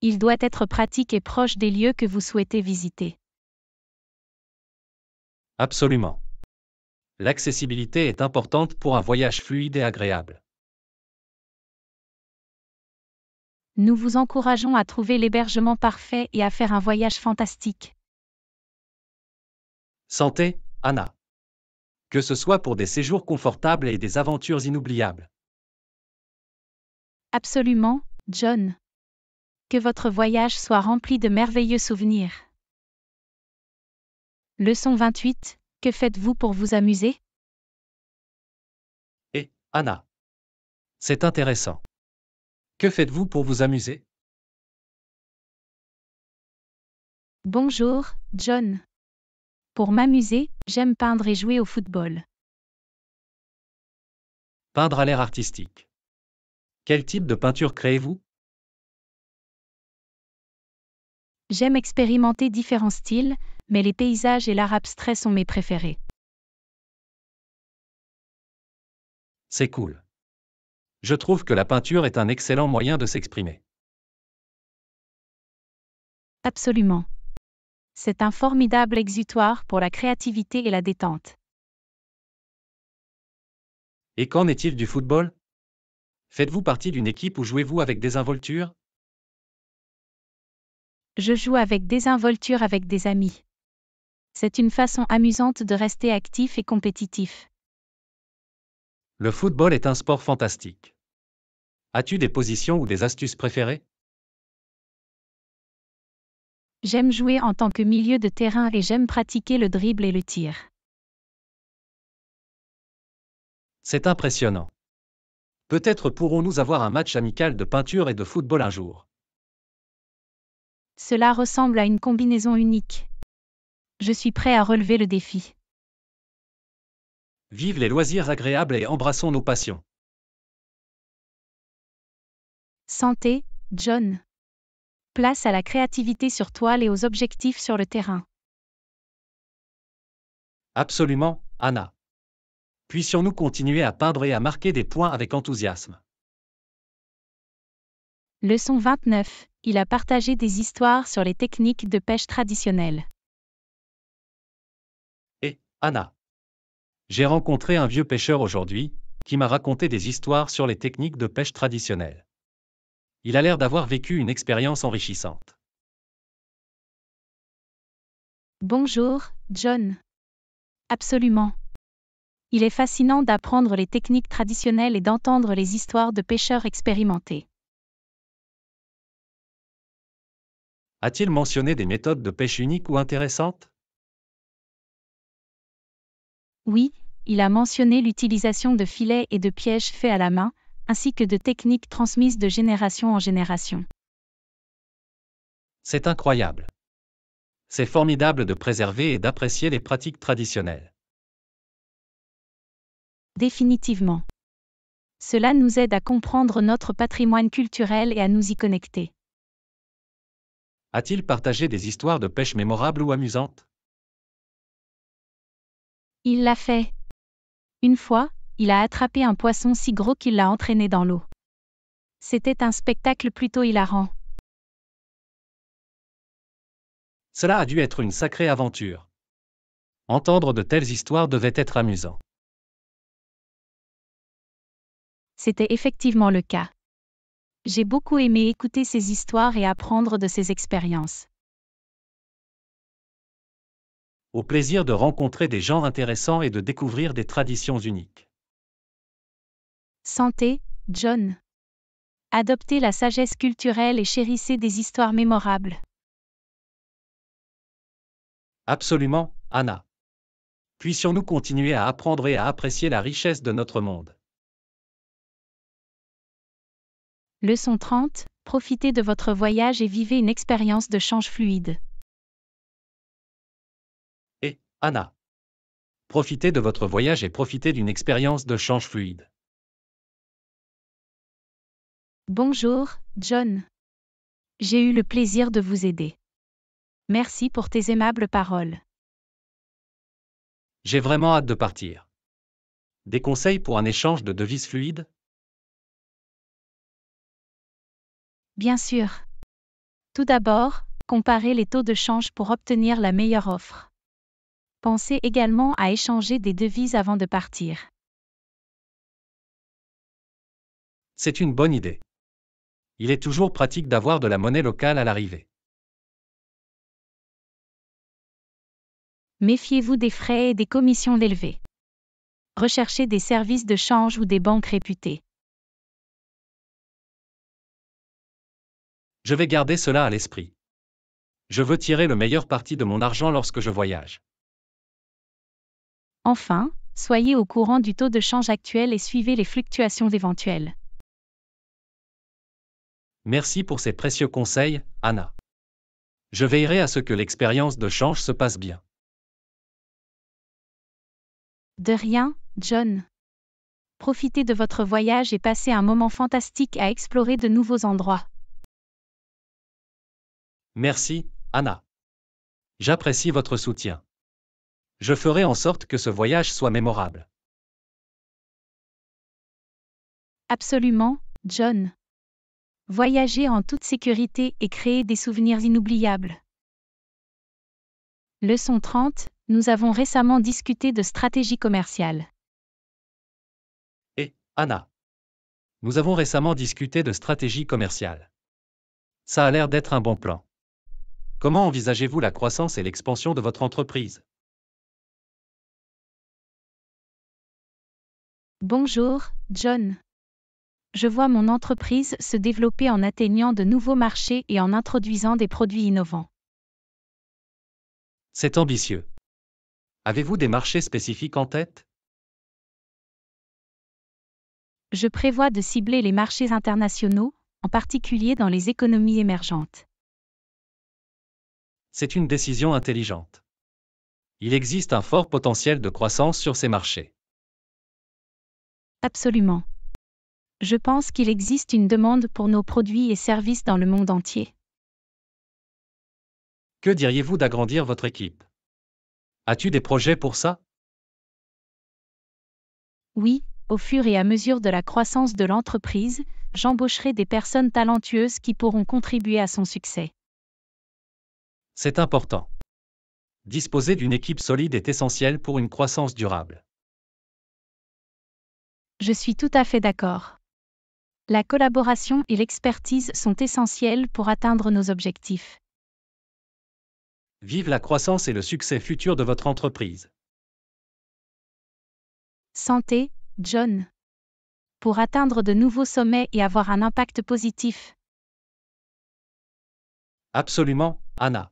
Il doit être pratique et proche des lieux que vous souhaitez visiter. Absolument. L'accessibilité est importante pour un voyage fluide et agréable. Nous vous encourageons à trouver l'hébergement parfait et à faire un voyage fantastique. Santé, Anna. Que ce soit pour des séjours confortables et des aventures inoubliables. Absolument, John. Que votre voyage soit rempli de merveilleux souvenirs. Leçon 28, que faites-vous pour vous amuser Eh, Anna. C'est intéressant. Que faites-vous pour vous amuser Bonjour, John. Pour m'amuser, j'aime peindre et jouer au football. Peindre à l'air artistique. Quel type de peinture créez-vous J'aime expérimenter différents styles, mais les paysages et l'art abstrait sont mes préférés. C'est cool. Je trouve que la peinture est un excellent moyen de s'exprimer. Absolument. C'est un formidable exutoire pour la créativité et la détente. Et qu'en est-il du football Faites-vous partie d'une équipe ou jouez-vous avec désinvolture Je joue avec désinvolture avec des amis. C'est une façon amusante de rester actif et compétitif. Le football est un sport fantastique. As-tu des positions ou des astuces préférées J'aime jouer en tant que milieu de terrain et j'aime pratiquer le dribble et le tir. C'est impressionnant. Peut-être pourrons-nous avoir un match amical de peinture et de football un jour. Cela ressemble à une combinaison unique. Je suis prêt à relever le défi. Vive les loisirs agréables et embrassons nos passions. Santé, John. Place à la créativité sur toile et aux objectifs sur le terrain. Absolument, Anna. Puissions-nous continuer à peindre et à marquer des points avec enthousiasme. Leçon 29. Il a partagé des histoires sur les techniques de pêche traditionnelles. Anna. J'ai rencontré un vieux pêcheur aujourd'hui, qui m'a raconté des histoires sur les techniques de pêche traditionnelles. Il a l'air d'avoir vécu une expérience enrichissante. Bonjour, John. Absolument. Il est fascinant d'apprendre les techniques traditionnelles et d'entendre les histoires de pêcheurs expérimentés. A-t-il mentionné des méthodes de pêche uniques ou intéressantes oui, il a mentionné l'utilisation de filets et de pièges faits à la main, ainsi que de techniques transmises de génération en génération. C'est incroyable. C'est formidable de préserver et d'apprécier les pratiques traditionnelles. Définitivement. Cela nous aide à comprendre notre patrimoine culturel et à nous y connecter. A-t-il partagé des histoires de pêche mémorables ou amusantes il l'a fait. Une fois, il a attrapé un poisson si gros qu'il l'a entraîné dans l'eau. C'était un spectacle plutôt hilarant. Cela a dû être une sacrée aventure. Entendre de telles histoires devait être amusant. C'était effectivement le cas. J'ai beaucoup aimé écouter ces histoires et apprendre de ces expériences au plaisir de rencontrer des gens intéressants et de découvrir des traditions uniques. Santé, John. Adoptez la sagesse culturelle et chérissez des histoires mémorables. Absolument, Anna. Puissions-nous continuer à apprendre et à apprécier la richesse de notre monde. Leçon 30. Profitez de votre voyage et vivez une expérience de change fluide. Anna. Profitez de votre voyage et profitez d'une expérience de change fluide. Bonjour, John. J'ai eu le plaisir de vous aider. Merci pour tes aimables paroles. J'ai vraiment hâte de partir. Des conseils pour un échange de devises fluides Bien sûr. Tout d'abord, comparez les taux de change pour obtenir la meilleure offre. Pensez également à échanger des devises avant de partir. C'est une bonne idée. Il est toujours pratique d'avoir de la monnaie locale à l'arrivée. Méfiez-vous des frais et des commissions élevées. Recherchez des services de change ou des banques réputées. Je vais garder cela à l'esprit. Je veux tirer le meilleur parti de mon argent lorsque je voyage. Enfin, soyez au courant du taux de change actuel et suivez les fluctuations éventuelles. Merci pour ces précieux conseils, Anna. Je veillerai à ce que l'expérience de change se passe bien. De rien, John. Profitez de votre voyage et passez un moment fantastique à explorer de nouveaux endroits. Merci, Anna. J'apprécie votre soutien. Je ferai en sorte que ce voyage soit mémorable. Absolument, John. Voyager en toute sécurité et créer des souvenirs inoubliables. Leçon 30. Nous avons récemment discuté de stratégie commerciale. Et, Anna. Nous avons récemment discuté de stratégie commerciale. Ça a l'air d'être un bon plan. Comment envisagez-vous la croissance et l'expansion de votre entreprise Bonjour, John. Je vois mon entreprise se développer en atteignant de nouveaux marchés et en introduisant des produits innovants. C'est ambitieux. Avez-vous des marchés spécifiques en tête Je prévois de cibler les marchés internationaux, en particulier dans les économies émergentes. C'est une décision intelligente. Il existe un fort potentiel de croissance sur ces marchés. Absolument. Je pense qu'il existe une demande pour nos produits et services dans le monde entier. Que diriez-vous d'agrandir votre équipe As-tu des projets pour ça Oui, au fur et à mesure de la croissance de l'entreprise, j'embaucherai des personnes talentueuses qui pourront contribuer à son succès. C'est important. Disposer d'une équipe solide est essentiel pour une croissance durable. Je suis tout à fait d'accord. La collaboration et l'expertise sont essentielles pour atteindre nos objectifs. Vive la croissance et le succès futur de votre entreprise. Santé, John. Pour atteindre de nouveaux sommets et avoir un impact positif. Absolument, Anna.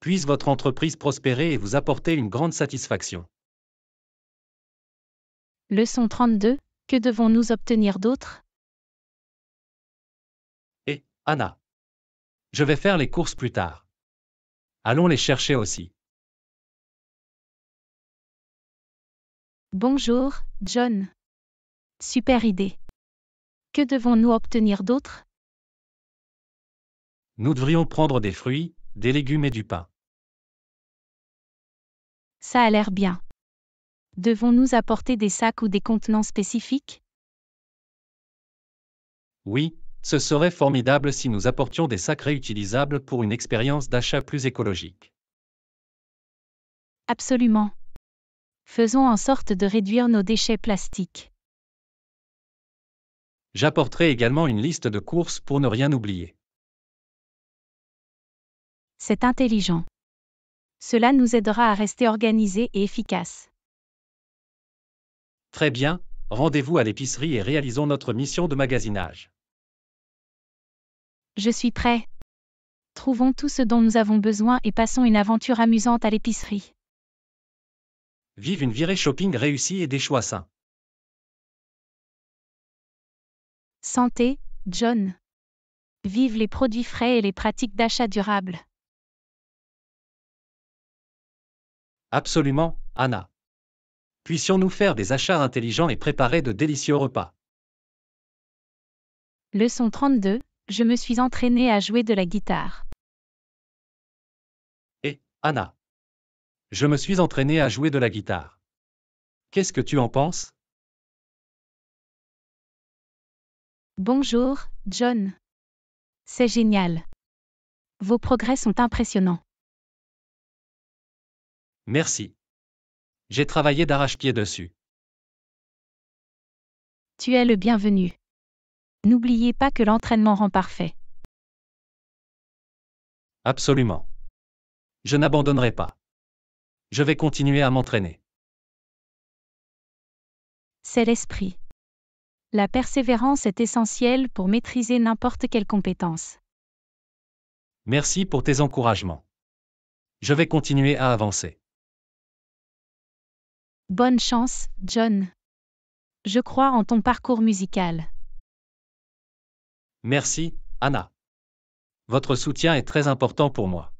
Puisse votre entreprise prospérer et vous apporter une grande satisfaction. Leçon 32. Que devons-nous obtenir d'autre Hé, Anna. Je vais faire les courses plus tard. Allons les chercher aussi. Bonjour, John. Super idée. Que devons-nous obtenir d'autre Nous devrions prendre des fruits, des légumes et du pain. Ça a l'air bien. Devons-nous apporter des sacs ou des contenants spécifiques Oui, ce serait formidable si nous apportions des sacs réutilisables pour une expérience d'achat plus écologique. Absolument. Faisons en sorte de réduire nos déchets plastiques. J'apporterai également une liste de courses pour ne rien oublier. C'est intelligent. Cela nous aidera à rester organisés et efficaces. Très bien, rendez-vous à l'épicerie et réalisons notre mission de magasinage. Je suis prêt. Trouvons tout ce dont nous avons besoin et passons une aventure amusante à l'épicerie. Vive une virée shopping réussie et des choix sains. Santé, John. Vive les produits frais et les pratiques d'achat durables. Absolument, Anna puissions-nous faire des achats intelligents et préparer de délicieux repas. Leçon 32. Je me suis entraîné à jouer de la guitare. Et, Anna. Je me suis entraîné à jouer de la guitare. Qu'est-ce que tu en penses Bonjour, John. C'est génial. Vos progrès sont impressionnants. Merci. J'ai travaillé d'arrache-pied dessus. Tu es le bienvenu. N'oubliez pas que l'entraînement rend parfait. Absolument. Je n'abandonnerai pas. Je vais continuer à m'entraîner. C'est l'esprit. La persévérance est essentielle pour maîtriser n'importe quelle compétence. Merci pour tes encouragements. Je vais continuer à avancer. Bonne chance, John. Je crois en ton parcours musical. Merci, Anna. Votre soutien est très important pour moi.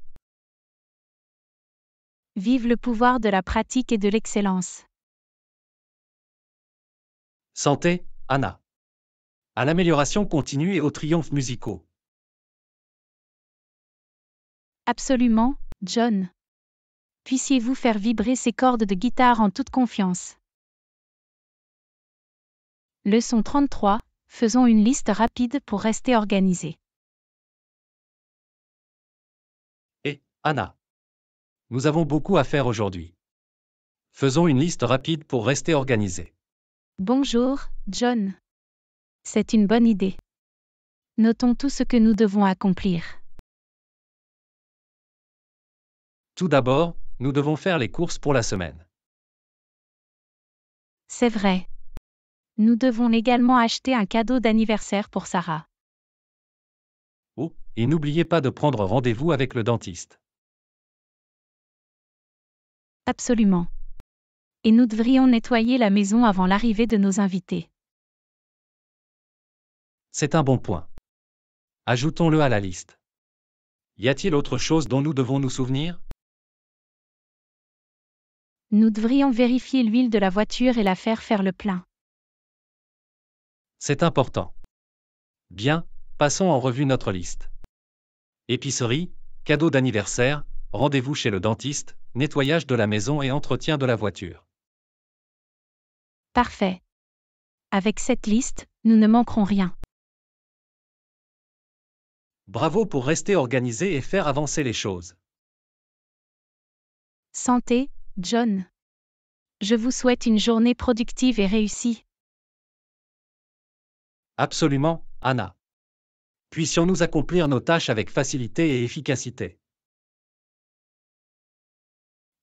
Vive le pouvoir de la pratique et de l'excellence. Santé, Anna. À l'amélioration continue et aux triomphes musicaux. Absolument, John puissiez-vous faire vibrer ces cordes de guitare en toute confiance. Leçon 33. Faisons une liste rapide pour rester organisé. Et, Anna. Nous avons beaucoup à faire aujourd'hui. Faisons une liste rapide pour rester organisé. Bonjour, John. C'est une bonne idée. Notons tout ce que nous devons accomplir. Tout d'abord, nous devons faire les courses pour la semaine. C'est vrai. Nous devons également acheter un cadeau d'anniversaire pour Sarah. Oh, et n'oubliez pas de prendre rendez-vous avec le dentiste. Absolument. Et nous devrions nettoyer la maison avant l'arrivée de nos invités. C'est un bon point. Ajoutons-le à la liste. Y a-t-il autre chose dont nous devons nous souvenir nous devrions vérifier l'huile de la voiture et la faire faire le plein. C'est important. Bien, passons en revue notre liste. Épicerie, cadeau d'anniversaire, rendez-vous chez le dentiste, nettoyage de la maison et entretien de la voiture. Parfait. Avec cette liste, nous ne manquerons rien. Bravo pour rester organisé et faire avancer les choses. Santé, John. Je vous souhaite une journée productive et réussie. Absolument, Anna. Puissions-nous accomplir nos tâches avec facilité et efficacité.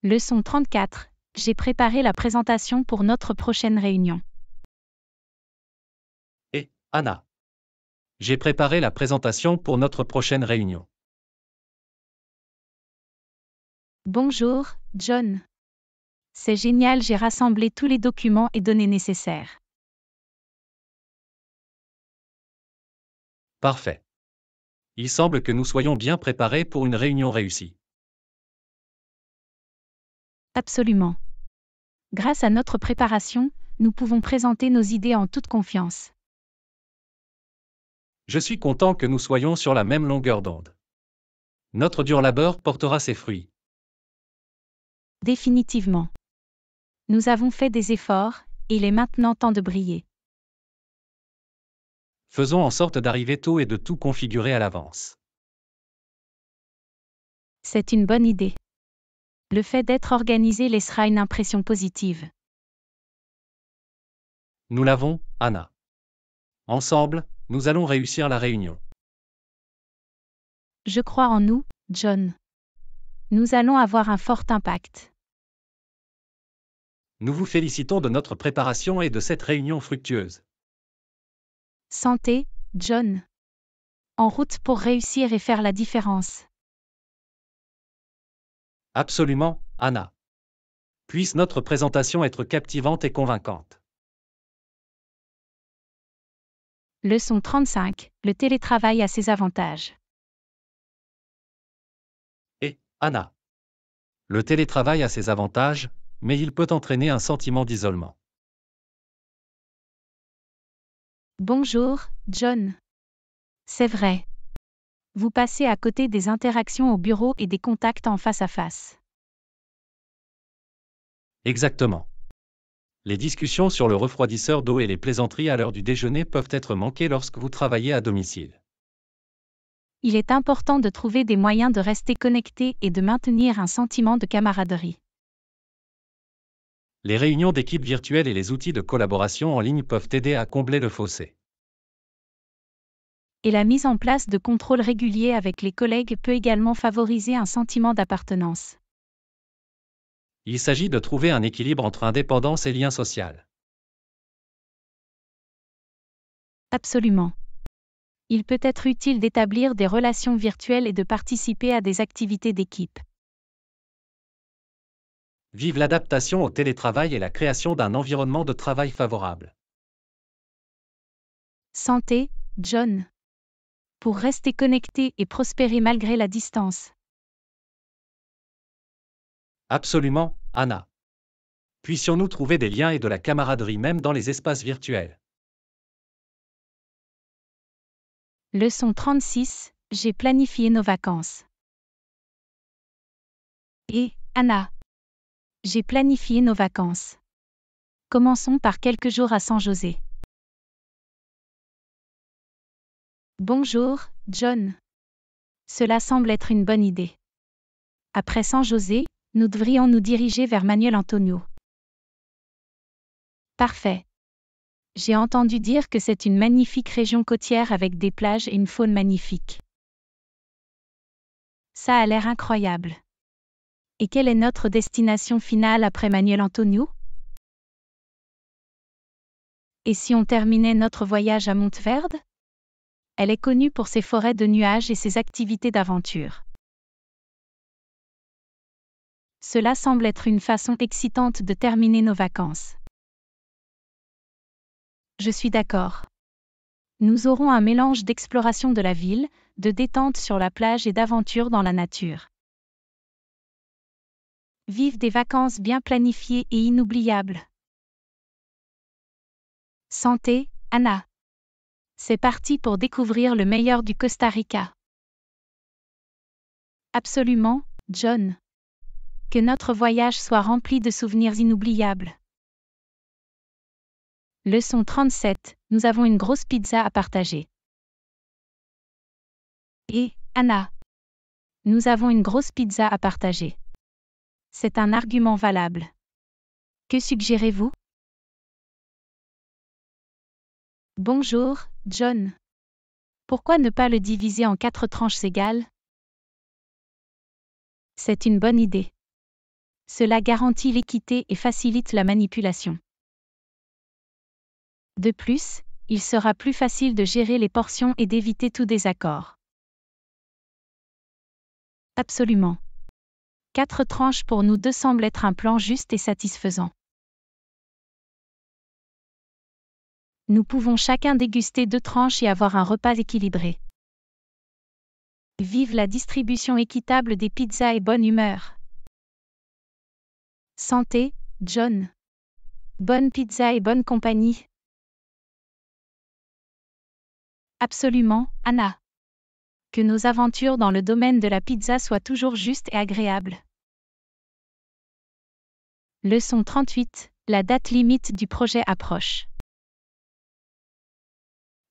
Leçon 34. J'ai préparé la présentation pour notre prochaine réunion. Et, Anna. J'ai préparé la présentation pour notre prochaine réunion. Bonjour, John. C'est génial, j'ai rassemblé tous les documents et données nécessaires. Parfait. Il semble que nous soyons bien préparés pour une réunion réussie. Absolument. Grâce à notre préparation, nous pouvons présenter nos idées en toute confiance. Je suis content que nous soyons sur la même longueur d'onde. Notre dur labeur portera ses fruits. Définitivement. Nous avons fait des efforts, il est maintenant temps de briller. Faisons en sorte d'arriver tôt et de tout configurer à l'avance. C'est une bonne idée. Le fait d'être organisé laissera une impression positive. Nous l'avons, Anna. Ensemble, nous allons réussir la réunion. Je crois en nous, John. Nous allons avoir un fort impact. Nous vous félicitons de notre préparation et de cette réunion fructueuse. Santé, John. En route pour réussir et faire la différence. Absolument, Anna. Puisse notre présentation être captivante et convaincante. Leçon 35. Le télétravail a ses avantages. Et, Anna. Le télétravail a ses avantages, mais il peut entraîner un sentiment d'isolement. Bonjour, John. C'est vrai. Vous passez à côté des interactions au bureau et des contacts en face à face. Exactement. Les discussions sur le refroidisseur d'eau et les plaisanteries à l'heure du déjeuner peuvent être manquées lorsque vous travaillez à domicile. Il est important de trouver des moyens de rester connecté et de maintenir un sentiment de camaraderie les réunions d'équipes virtuelles et les outils de collaboration en ligne peuvent aider à combler le fossé. Et la mise en place de contrôles réguliers avec les collègues peut également favoriser un sentiment d'appartenance. Il s'agit de trouver un équilibre entre indépendance et lien social. Absolument. Il peut être utile d'établir des relations virtuelles et de participer à des activités d'équipe. Vive l'adaptation au télétravail et la création d'un environnement de travail favorable. Santé, John. Pour rester connecté et prospérer malgré la distance. Absolument, Anna. Puissions-nous trouver des liens et de la camaraderie même dans les espaces virtuels Leçon 36, j'ai planifié nos vacances. Et, Anna, j'ai planifié nos vacances. Commençons par quelques jours à San José. Bonjour, John. Cela semble être une bonne idée. Après San José, nous devrions nous diriger vers Manuel Antonio. Parfait. J'ai entendu dire que c'est une magnifique région côtière avec des plages et une faune magnifique. Ça a l'air incroyable. Et quelle est notre destination finale après Manuel Antonio Et si on terminait notre voyage à Monteverde? Elle est connue pour ses forêts de nuages et ses activités d'aventure. Cela semble être une façon excitante de terminer nos vacances. Je suis d'accord. Nous aurons un mélange d'exploration de la ville, de détente sur la plage et d'aventure dans la nature. Vive des vacances bien planifiées et inoubliables. Santé, Anna. C'est parti pour découvrir le meilleur du Costa Rica. Absolument, John. Que notre voyage soit rempli de souvenirs inoubliables. Leçon 37. Nous avons une grosse pizza à partager. Et, Anna. Nous avons une grosse pizza à partager. C'est un argument valable. Que suggérez-vous Bonjour, John. Pourquoi ne pas le diviser en quatre tranches égales C'est une bonne idée. Cela garantit l'équité et facilite la manipulation. De plus, il sera plus facile de gérer les portions et d'éviter tout désaccord. Absolument. Quatre tranches pour nous deux semble être un plan juste et satisfaisant. Nous pouvons chacun déguster deux tranches et avoir un repas équilibré. Vive la distribution équitable des pizzas et bonne humeur. Santé, John. Bonne pizza et bonne compagnie. Absolument, Anna. Que nos aventures dans le domaine de la pizza soient toujours justes et agréables. Leçon 38. La date limite du projet approche.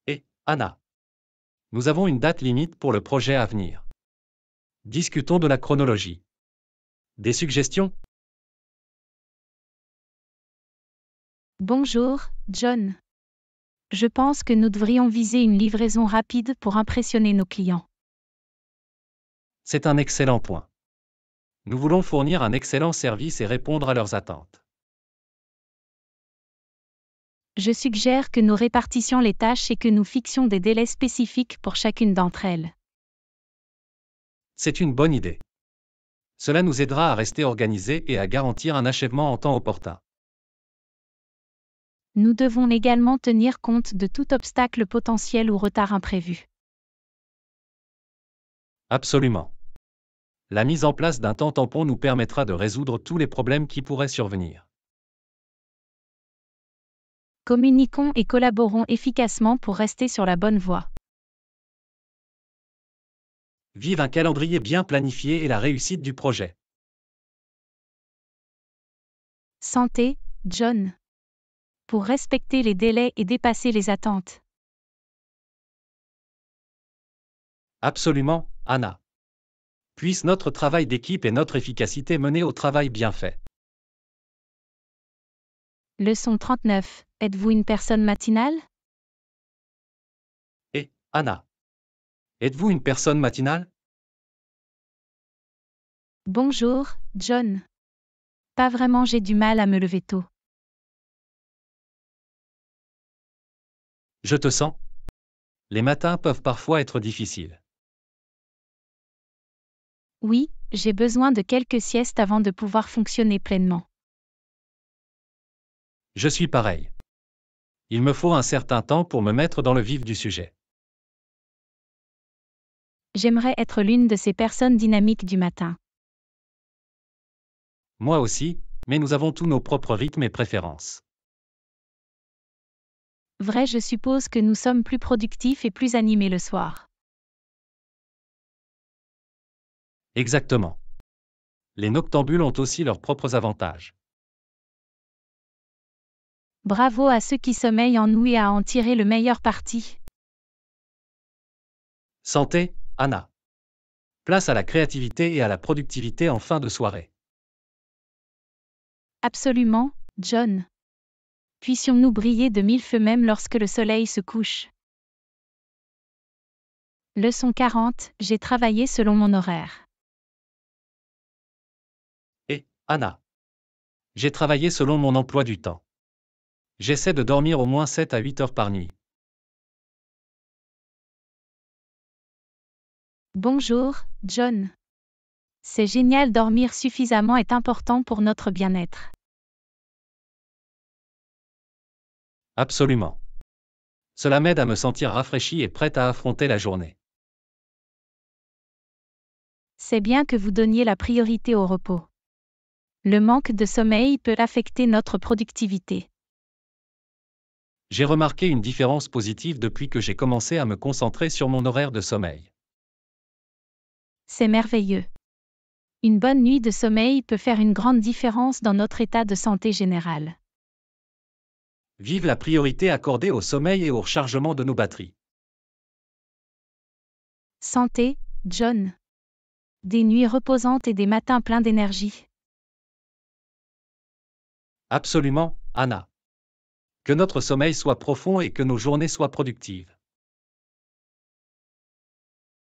Et, Anna. Nous avons une date limite pour le projet à venir. Discutons de la chronologie. Des suggestions Bonjour, John. Je pense que nous devrions viser une livraison rapide pour impressionner nos clients. C'est un excellent point. Nous voulons fournir un excellent service et répondre à leurs attentes. Je suggère que nous répartissions les tâches et que nous fixions des délais spécifiques pour chacune d'entre elles. C'est une bonne idée. Cela nous aidera à rester organisés et à garantir un achèvement en temps opportun. Nous devons également tenir compte de tout obstacle potentiel ou retard imprévu. Absolument la mise en place d'un temps tampon nous permettra de résoudre tous les problèmes qui pourraient survenir. Communiquons et collaborons efficacement pour rester sur la bonne voie. Vive un calendrier bien planifié et la réussite du projet. Santé, John. Pour respecter les délais et dépasser les attentes. Absolument, Anna puisse notre travail d'équipe et notre efficacité mener au travail bien fait. Leçon 39. Êtes-vous une personne matinale Hé, Anna. Êtes-vous une personne matinale Bonjour, John. Pas vraiment, j'ai du mal à me lever tôt. Je te sens. Les matins peuvent parfois être difficiles. Oui, j'ai besoin de quelques siestes avant de pouvoir fonctionner pleinement. Je suis pareil. Il me faut un certain temps pour me mettre dans le vif du sujet. J'aimerais être l'une de ces personnes dynamiques du matin. Moi aussi, mais nous avons tous nos propres rythmes et préférences. Vrai, je suppose que nous sommes plus productifs et plus animés le soir. Exactement. Les noctambules ont aussi leurs propres avantages. Bravo à ceux qui sommeillent en nous et à en tirer le meilleur parti. Santé, Anna. Place à la créativité et à la productivité en fin de soirée. Absolument, John. Puissions-nous briller de mille feux même lorsque le soleil se couche. Leçon 40, j'ai travaillé selon mon horaire. Anna. J'ai travaillé selon mon emploi du temps. J'essaie de dormir au moins 7 à 8 heures par nuit. Bonjour, John. C'est génial, dormir suffisamment est important pour notre bien-être. Absolument. Cela m'aide à me sentir rafraîchi et prête à affronter la journée. C'est bien que vous donniez la priorité au repos. Le manque de sommeil peut affecter notre productivité. J'ai remarqué une différence positive depuis que j'ai commencé à me concentrer sur mon horaire de sommeil. C'est merveilleux. Une bonne nuit de sommeil peut faire une grande différence dans notre état de santé général. Vive la priorité accordée au sommeil et au rechargement de nos batteries. Santé, John. Des nuits reposantes et des matins pleins d'énergie. Absolument, Anna. Que notre sommeil soit profond et que nos journées soient productives.